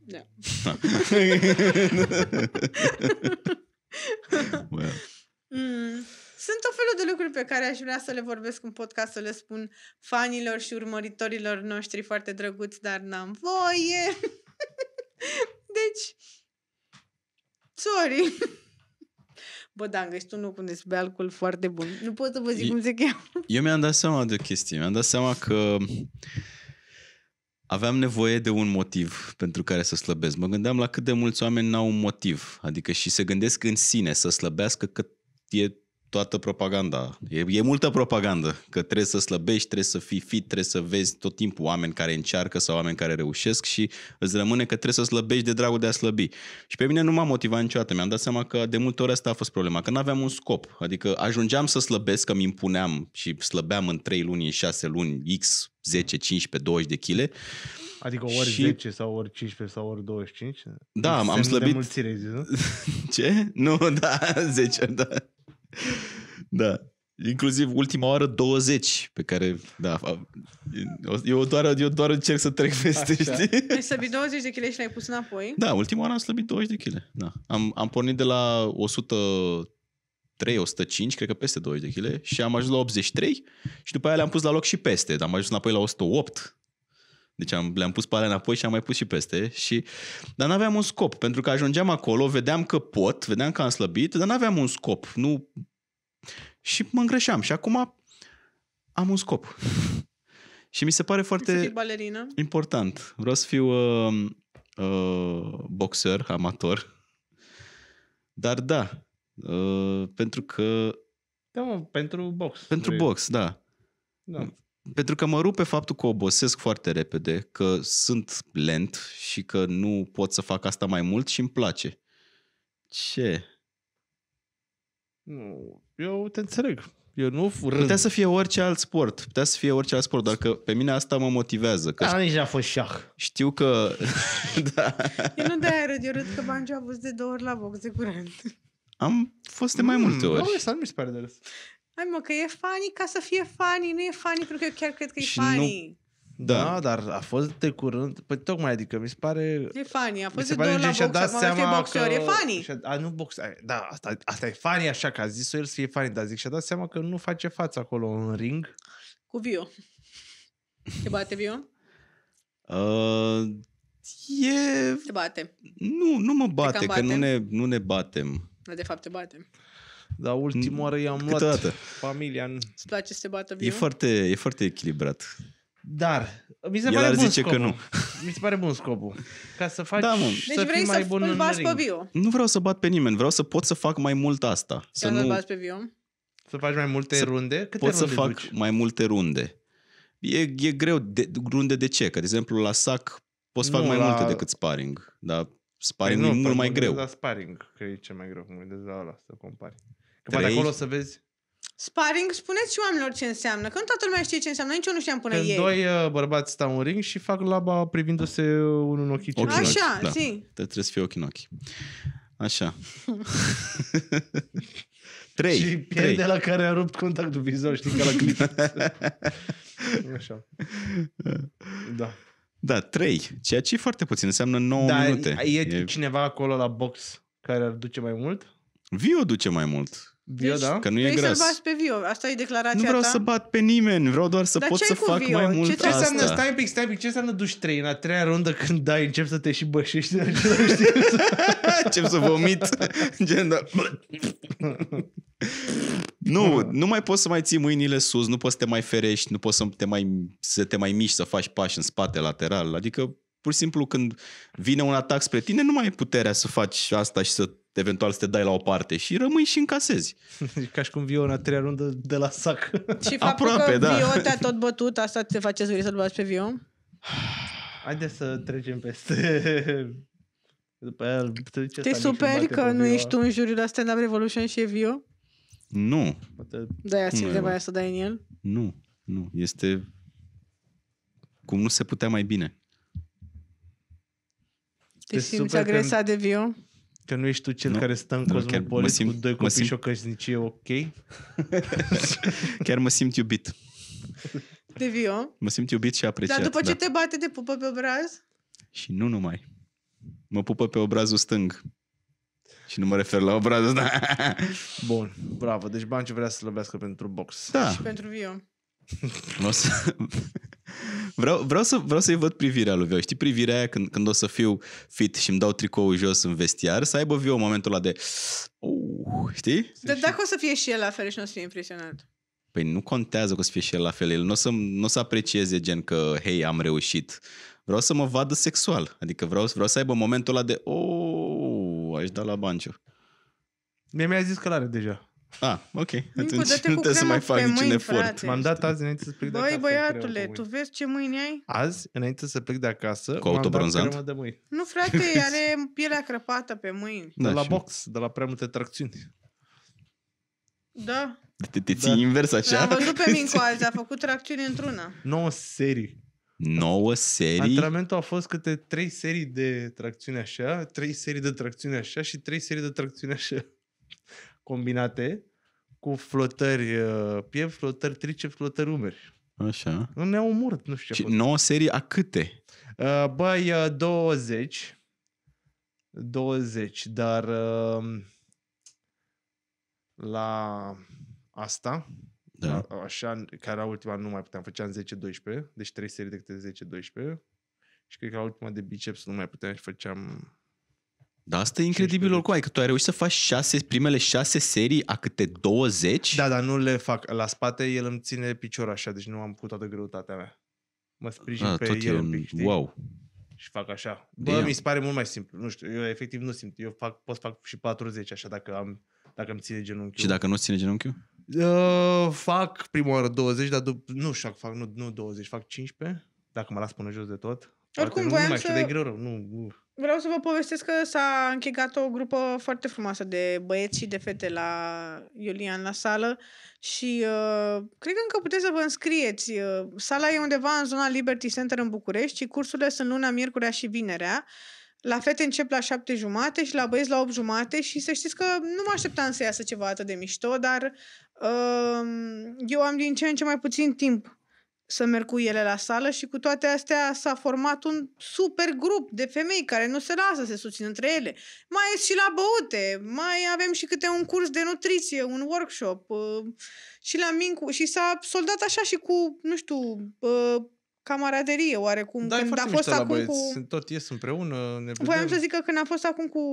Da. well. mm. Sunt o felul de lucruri pe care aș vrea să le vorbesc în podcast, să le spun fanilor și urmăritorilor noștri foarte drăguți, dar n-am voie. Deci, sorry. Bă, da, ești tu nu cu se alcool foarte bun. Nu pot să vă zic eu, cum se cheamă. Eu mi-am dat seama de o chestie. Mi-am dat seama că aveam nevoie de un motiv pentru care să slăbesc. Mă gândeam la cât de mulți oameni n-au un motiv. Adică și se gândesc în sine să slăbească cât e toată propaganda. E, e multă propagandă, că trebuie să slăbești, trebuie să fii fit, trebuie să vezi tot timpul oameni care încearcă sau oameni care reușesc și îți rămâne că trebuie să slăbești de dragul de a slăbi. Și pe mine nu m-a motivat niciodată, mi-am dat seama că de multe ori asta a fost problema, că nu aveam un scop. Adică ajungeam să slăbesc, că mi impuneam și slăbeam în 3 luni, în 6 luni, X, 10, 15, 20 de kg. Adică ori și... 10 sau ori 15 sau ori 25? Da, am slăbit... De mulțire, Ce? Nu, da, 10, da da. Inclusiv ultima oară 20 pe care, da, eu doar, eu doar încerc să trec peste, Așa. știi? Ai slăbit 20 de kg și l ai pus înapoi. Da, ultima oară am slăbit 20 de kg. Da. Am, am pornit de la 103, 105, cred că peste 20 de kg și am ajuns la 83 și după aia le-am pus la loc și peste. Am ajuns înapoi la 108, deci am, le-am pus pe alea înapoi și am mai pus și peste. Și, dar n-aveam un scop, pentru că ajungeam acolo, vedeam că pot, vedeam că am slăbit, dar n-aveam un scop. Nu, și mă îngreșeam. Și acum am un scop. și mi se pare foarte important. Vreau să fiu uh, uh, boxer, amator. Dar da, uh, pentru că... Da, mă, pentru box. Pentru vrei. box, da. da. Pentru că mă rupe faptul că obosesc foarte repede, că sunt lent și că nu pot să fac asta mai mult și îmi place. Ce? Nu, eu te înțeleg. Eu nu... Putea să fie orice alt sport. Putea să fie orice alt sport, dar că pe mine asta mă motivează. Că da, nici n-a fost șah. Știu că... da. Eu nu de-aia râd, eu râd că Banjo a fost de două ori la box, de curând. Am fost de mai mm, multe ori. Nu, nu mi se pare de râs. Hai mă, că e funny ca să fie funny, nu e funny pentru că eu chiar cred că e și funny. Nu da. da, dar a fost de curând, păi tocmai, adică mi se pare... E funny, a fost de două la box, dat seama că. boxer, că... e funny. A, nu box, da, asta, asta e funny așa, că a zis-o el să fie funny, dar zic și-a dat seama că nu face față acolo în ring. Cu Vio. Te bate Vio? Uh, e... Te bate. Nu, nu mă bate, că nu ne, nu ne batem. Dar de fapt te batem. Dar ultima oară i-am luat familia Îți place să te bată Vio? E foarte, e foarte echilibrat. Dar mi se El pare ar bun zice scopul. că nu. Mi se pare bun scopul. Ca să faci da, mă. Deci să vrei mai să bun îl bați pe viu. Nu vreau să bat pe nimeni, vreau să pot să fac mai mult asta. Chiar să nu bați pe viu. Să faci mai multe să runde? Câte pot runde să fac mai multe runde. E, e greu de, runde de ce? Că, de exemplu, la sac poți să fac mai la... multe decât sparring, dar sparring păi nu, e mult păi mai greu. La sparring, că e cel mai greu, de gândesc la ăla să compari. Că acolo să vezi Sparring, spuneți și oamenilor ce înseamnă, că nu toată lumea știe ce înseamnă, nici eu nu știam până Când ei. doi uh, bărbați stau în ring și fac laba privindu-se unul în ochii Așa, da. zi. Te trebuie să fie ochi în ochi. Așa. trei. Și pierde de la care a rupt contactul vizor, știi, ca la clip. Așa. Da. Da, trei. Ceea ce e foarte puțin, înseamnă 9 da, minute. E, e cineva acolo la box care ar duce mai mult? Viu duce mai mult. Vio, deci, da? Că nu e gras. să bați pe Vio. Asta e declarația Nu vreau ta? să bat pe nimeni. Vreau doar să Dar pot să fac Vio? mai mult ce asta. Înseamnă, stai un pic, stai un pic. Ce înseamnă duci trei? În a treia rundă când dai, încep să te și bășești. încep să vomit. Gen, da. Nu, da. nu mai poți să mai ții mâinile sus, nu poți să te mai ferești, nu poți să te mai, să te mai miști, să faci pași în spate, lateral. Adică, pur și simplu, când vine un atac spre tine, nu mai ai puterea să faci asta și să eventual să te dai la o parte și rămâi și încasezi. Ca și cum vii în a treia rundă de la sac. Și Aproape, că da. Vio te-a tot bătut, asta te face să să-l bați pe Vio? Haideți să trecem peste... După el, te superi că nu ești tu în juriul la Stand Up Revolution și e Vio? Nu. Da, aia de mai să dai în el? Nu, nu. Este cum nu se putea mai bine. Te, te simți agresat când... de Vio? Că nu ești tu cel nu, care stă în cosmopolit simt, cu doi copii simt, și o căsnicie ok? chiar mă simt iubit. De vio? Mă simt iubit și apreciat. Dar după ce da. te bate, te pupă pe obraz? Și nu numai. Mă pupă pe obrazul stâng. Și nu mă refer la obrazul ăsta. Bun, bravo. Deci Banciu vrea să slăbească pentru box. Da. Și pentru vio. O să... Vreau, vreau, să, vreau să-i văd privirea lui Vio. Știi privirea aia când, când o să fiu fit și îmi dau tricoul jos în vestiar, să aibă Vio momentul ăla de... Uh, știi? Dar dacă o să fie și el la fel și nu o să fie impresionat. Păi nu contează că o să fie și el la fel. El nu o să, nu o să aprecieze gen că, hei, am reușit. Vreau să mă vadă sexual. Adică vreau, vreau să aibă momentul ăla de... Oh, aș da la banciu. Mie mi-a zis că l-are deja. Ah, ok. Atunci nu trebuie să mai fac niciun efort. M-am dat azi înainte să plec de acasă. Băi, băiatule, tu vezi ce mâini ai? Azi, înainte să plec de acasă, cu autobronzant? de mâini. Nu, frate, are pielea crăpată pe mâini. Da, de la box, de la prea multe tracțiuni. Da. Te, te da. ții da. invers așa? L-am văzut pe Mincu azi, a făcut tracțiuni într-una. 9 serii. 9 serii? Antrenamentul a fost câte 3 serii de tracțiuni așa, 3 serii de tracțiuni așa și 3 serii de tracțiuni așa combinate cu flotări uh, piept, flotări triceps, flotări umeri. Așa. Nu ne au omorât, nu știu ce. Nouă 9 serii a câte? Uh, băi, 20. Uh, 20, dar la asta, da. la, așa, care era ultima nu mai puteam, făceam 10-12, deci 3 serii de câte 10-12 și cred că la ultima de biceps nu mai puteam și făceam da, asta e incredibil oricum. Adică tu ai reușit să faci șase, primele șase serii a câte 20? Da, dar nu le fac la spate, el îmi ține piciorul așa, deci nu am cu toată greutatea mea. Mă sprijin a, ah, pe tot el un pic, știi? Wow. Și fac așa. Bă, Damn. mi se pare mult mai simplu. Nu știu, eu efectiv nu simt. Eu fac, pot fac și 40 așa dacă am dacă îmi ține genunchiul. Și dacă nu ține genunchiul? Uh, fac prima oară 20, dar dup- nu șac, fac nu, nu 20, fac 15, dacă mă las până jos de tot. Oricum, Poate, nu, voiam nu mai să... știu, de greu rău, nu, vreau să vă povestesc că s-a închegat o grupă foarte frumoasă de băieți și de fete la Iulian la sală și uh, cred că încă puteți să vă înscrieți. Uh, sala e undeva în zona Liberty Center în București și cursurile sunt luna, miercurea și vinerea. La fete încep la șapte jumate și la băieți la opt jumate și să știți că nu mă așteptam să iasă ceva atât de mișto, dar uh, eu am din ce în ce mai puțin timp să merg cu ele la sală și cu toate astea s-a format un super grup de femei care nu se lasă să se susțin între ele. Mai ies și la băute, mai avem și câte un curs de nutriție, un workshop uh, și la Mincu și s-a soldat așa și cu, nu știu, uh, camaraderie oarecum. Da, când a fost acum băieți. cu... Tot ies împreună, ne Voiam să zic că când am fost acum cu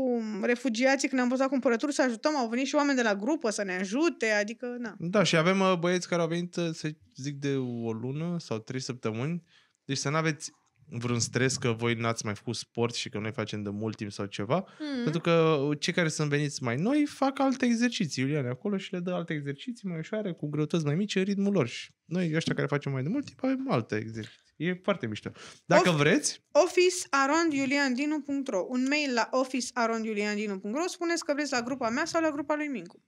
refugiații, când am fost acum cumpărături să ajutăm, au venit și oameni de la grupă să ne ajute, adică, na. Da, și avem uh, băieți care au venit, uh, să zic, de o lună sau trei săptămâni, deci să nu aveți vreun stres că voi n-ați mai făcut sport și că noi facem de mult timp sau ceva, mm. pentru că uh, cei care sunt veniți mai noi fac alte exerciții. Iulian acolo și le dă alte exerciții mai ușoare, cu greutăți mai mici, în ritmul lor. Și noi, ăștia care facem mai de mult timp, avem alte exerciții. E foarte mișto. Dacă of- vreți... officearondiuliandinu.ro Un mail la office.arondiuliandinu.ro Spuneți că vreți la grupa mea sau la grupa lui Mincu.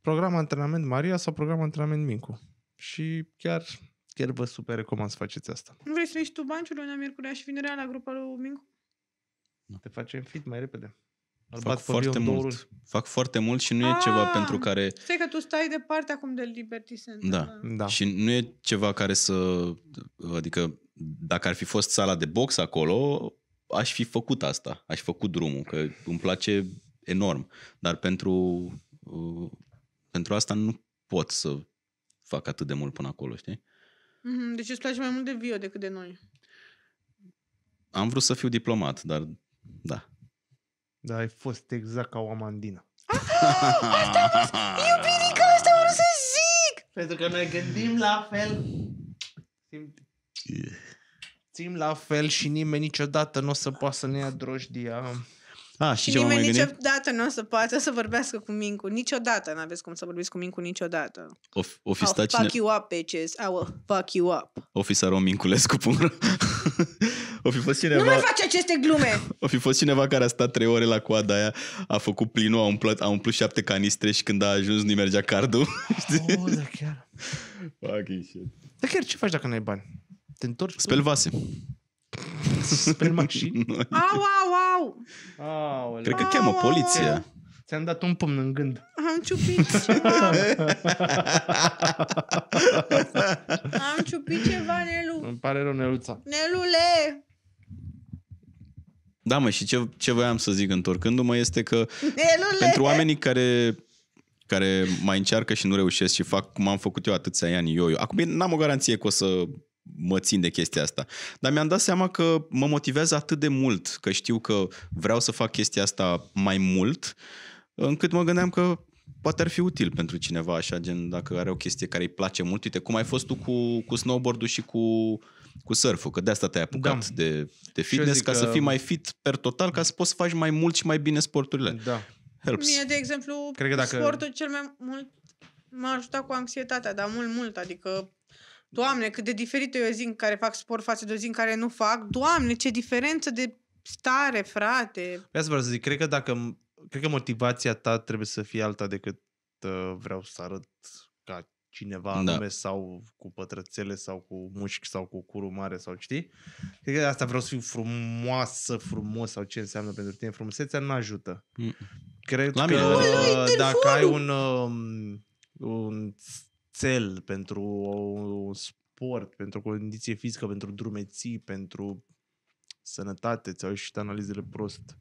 Program antrenament Maria sau program antrenament Mincu. Și chiar, chiar vă super recomand să faceți asta. Nu vrei să ieși tu banciul luna, miercurea și vinerea la grupa lui Mincu? Nu. Te facem fit mai repede. fac foarte mult. Fac foarte mult și nu e A, ceva ah, pentru care... Știi că tu stai departe acum de Liberty Center. Da. da. da. Și nu e ceva care să... Adică dacă ar fi fost sala de box acolo, aș fi făcut asta, aș fi făcut drumul, că îmi place enorm. Dar pentru, uh, pentru asta nu pot să fac atât de mult până acolo, știi? Mhm, deci îți place mai mult de Vio decât de noi. Am vrut să fiu diplomat, dar da. Dar ai fost exact ca o amandină. Ah, asta a fost iubirică, asta vreau să zic! Pentru că noi gândim la fel. Simt... Yeah simțim la fel și nimeni niciodată nu o să poată să ne ia drojdia. A, ah, și, și nimeni niciodată nu o să poată să vorbească cu Mincu. Niciodată nu aveți cum să vorbiți cu Mincu niciodată. O, o fi stat cine... fuck you up, bitches. I will fuck you up. O fi saro Minculescu. o fi fost cineva... Nu mai face aceste glume! o fi fost cineva care a stat trei ore la coada aia, a făcut plinul, a umplut, a umplut șapte canistre și când a ajuns nu mergea cardul. oh, da chiar. Fucking shit. Dar chiar ce faci dacă n-ai bani? te întorci... Speli vase. Speli mașini. au, au, au! Cred că au, cheamă poliția. Au, Ți-am dat un pumn în gând. Am ciupit ceva. Am ciupit ceva, Nelu. Îmi pare rău, Neluța. Nelule! Da, mă, și ce, ce voiam să zic întorcându-mă este că Nelule! pentru oamenii care care mai încearcă și nu reușesc și fac cum am făcut eu atâția ani eu. eu. Acum n-am o garanție că o să mă țin de chestia asta. Dar mi-am dat seama că mă motivează atât de mult, că știu că vreau să fac chestia asta mai mult, încât mă gândeam că poate ar fi util pentru cineva așa, gen dacă are o chestie care îi place mult. Uite, cum ai fost tu cu, cu snowboard-ul și cu, cu surf că de asta te-ai apucat da. de, de fitness, ca că... să fii mai fit per total, ca să poți să faci mai mult și mai bine sporturile. Da. Helps. Mie, de exemplu, Cred că dacă... sportul cel mai mult m-a ajutat cu anxietatea, dar mult, mult, adică Doamne, cât de diferită e o zi în care fac sport față de o zi în care nu fac. Doamne, ce diferență de stare, frate. Vreau să vreau să zic, cred că dacă cred că motivația ta trebuie să fie alta decât uh, vreau să arăt ca cineva da. anume sau cu pătrățele sau cu mușchi sau cu curul mare sau știi. Cred că asta vreau să fiu frumoasă, frumos sau ce înseamnă pentru tine. Frumusețea nu ajută. Mm. Cred La că mine. dacă ai un, uh, un cel, pentru un sport, pentru condiție fizică, pentru drumeții, pentru sănătate, ți-au ieșit analizele prost.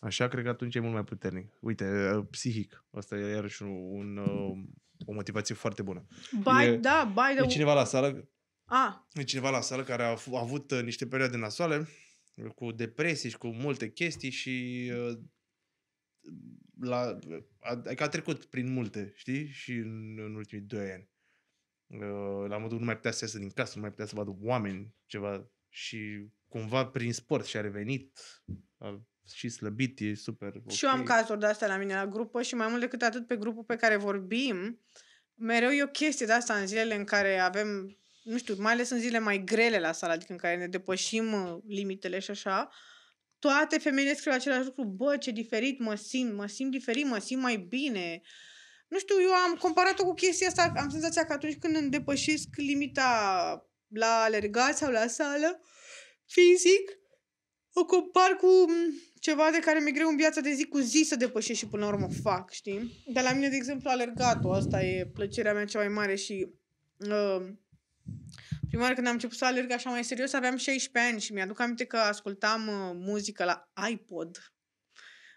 Așa cred că atunci e mult mai puternic. Uite, uh, psihic. Asta e iarăși un, un, uh, o motivație foarte bună. By, e, da, by the... E cineva la sală a. E cineva la sală care a, a avut uh, niște perioade nasoale cu depresii și cu multe chestii și uh, la, adică a trecut prin multe, știi? Și în, în ultimii doi ani. Uh, la modul nu mai putea să iasă din casă, nu mai putea să vadă oameni, ceva. Și cumva prin sport și-a revenit, a și slăbit, e super okay. Și eu am cazuri de astea la mine la grupă și mai mult decât atât pe grupul pe care vorbim, mereu e o chestie de asta în zilele în care avem, nu știu, mai ales în zile mai grele la sală, adică în care ne depășim uh, limitele și așa, uh, toate femeile scriu același lucru, bă, ce diferit mă simt, mă simt diferit, mă simt mai bine. Nu știu, eu am comparat-o cu chestia asta, am senzația că atunci când îmi depășesc limita la alergat sau la sală, fizic, o compar cu mm, ceva de care mi-e greu în viața de zi cu zi să depășesc și până la urmă fac, știi? Dar la mine, de exemplu, alergatul, asta e plăcerea mea cea mai mare și uh, Prima oară când am început să alerg așa mai serios, aveam 16 ani și mi-aduc aminte că ascultam uh, muzică la iPod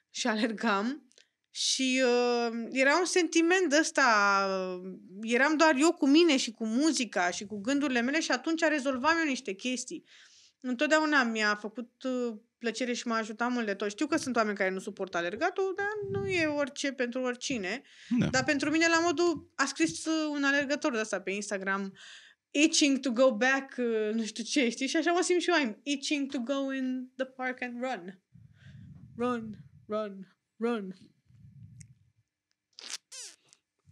și alergam și uh, era un sentiment ăsta, uh, eram doar eu cu mine și cu muzica și cu gândurile mele și atunci rezolvam eu niște chestii. Întotdeauna mi-a făcut uh, plăcere și m-a ajutat mult de tot. Știu că sunt oameni care nu suportă alergatul, dar nu e orice pentru oricine. Da. Dar pentru mine, la modul, a scris uh, un alergător de asta pe Instagram uh, itching to go back, uh, nu știu ce, știi? Și așa mă simt și eu, I'm itching to go in the park and run. Run, run, run.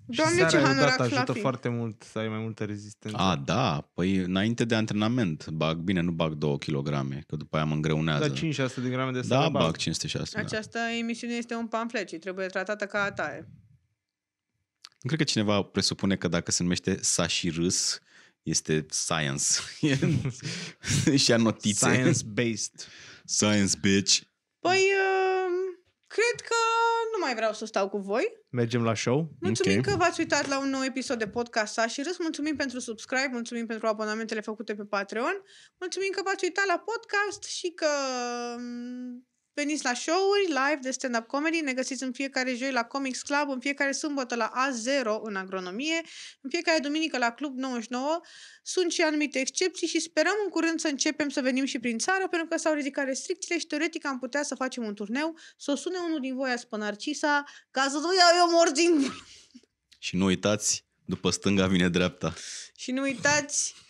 Doamne, ce hanorac ajută foarte mult să ai mai multă rezistență. A, da, păi înainte de antrenament bag, bine, nu bag 2 kg, că după aia mă îngreunează. Da, 5 de grame de sală Da, bag, bag 506. Da. Această da. emisiune este un pamflet și trebuie tratată ca atare. Nu cred că cineva presupune că dacă se numește Sashi Râs, este science. și a notițe. Science-based. Science, bitch. Păi, uh, cred că nu mai vreau să stau cu voi. Mergem la show. Mulțumim okay. că v-ați uitat la un nou episod de podcast și râs. Mulțumim pentru subscribe, mulțumim pentru abonamentele făcute pe Patreon. Mulțumim că v-ați uitat la podcast și că um, Veniți la show-uri live de stand-up comedy, ne găsiți în fiecare joi la Comics Club, în fiecare sâmbătă la A0 în agronomie, în fiecare duminică la Club 99. Sunt și anumite excepții și sperăm în curând să începem să venim și prin țară, pentru că s-au ridicat restricțiile și teoretic am putea să facem un turneu, să o sune unul din voi pe Narcisa, ca să nu iau eu din... Și nu uitați, după stânga vine dreapta. Și nu uitați,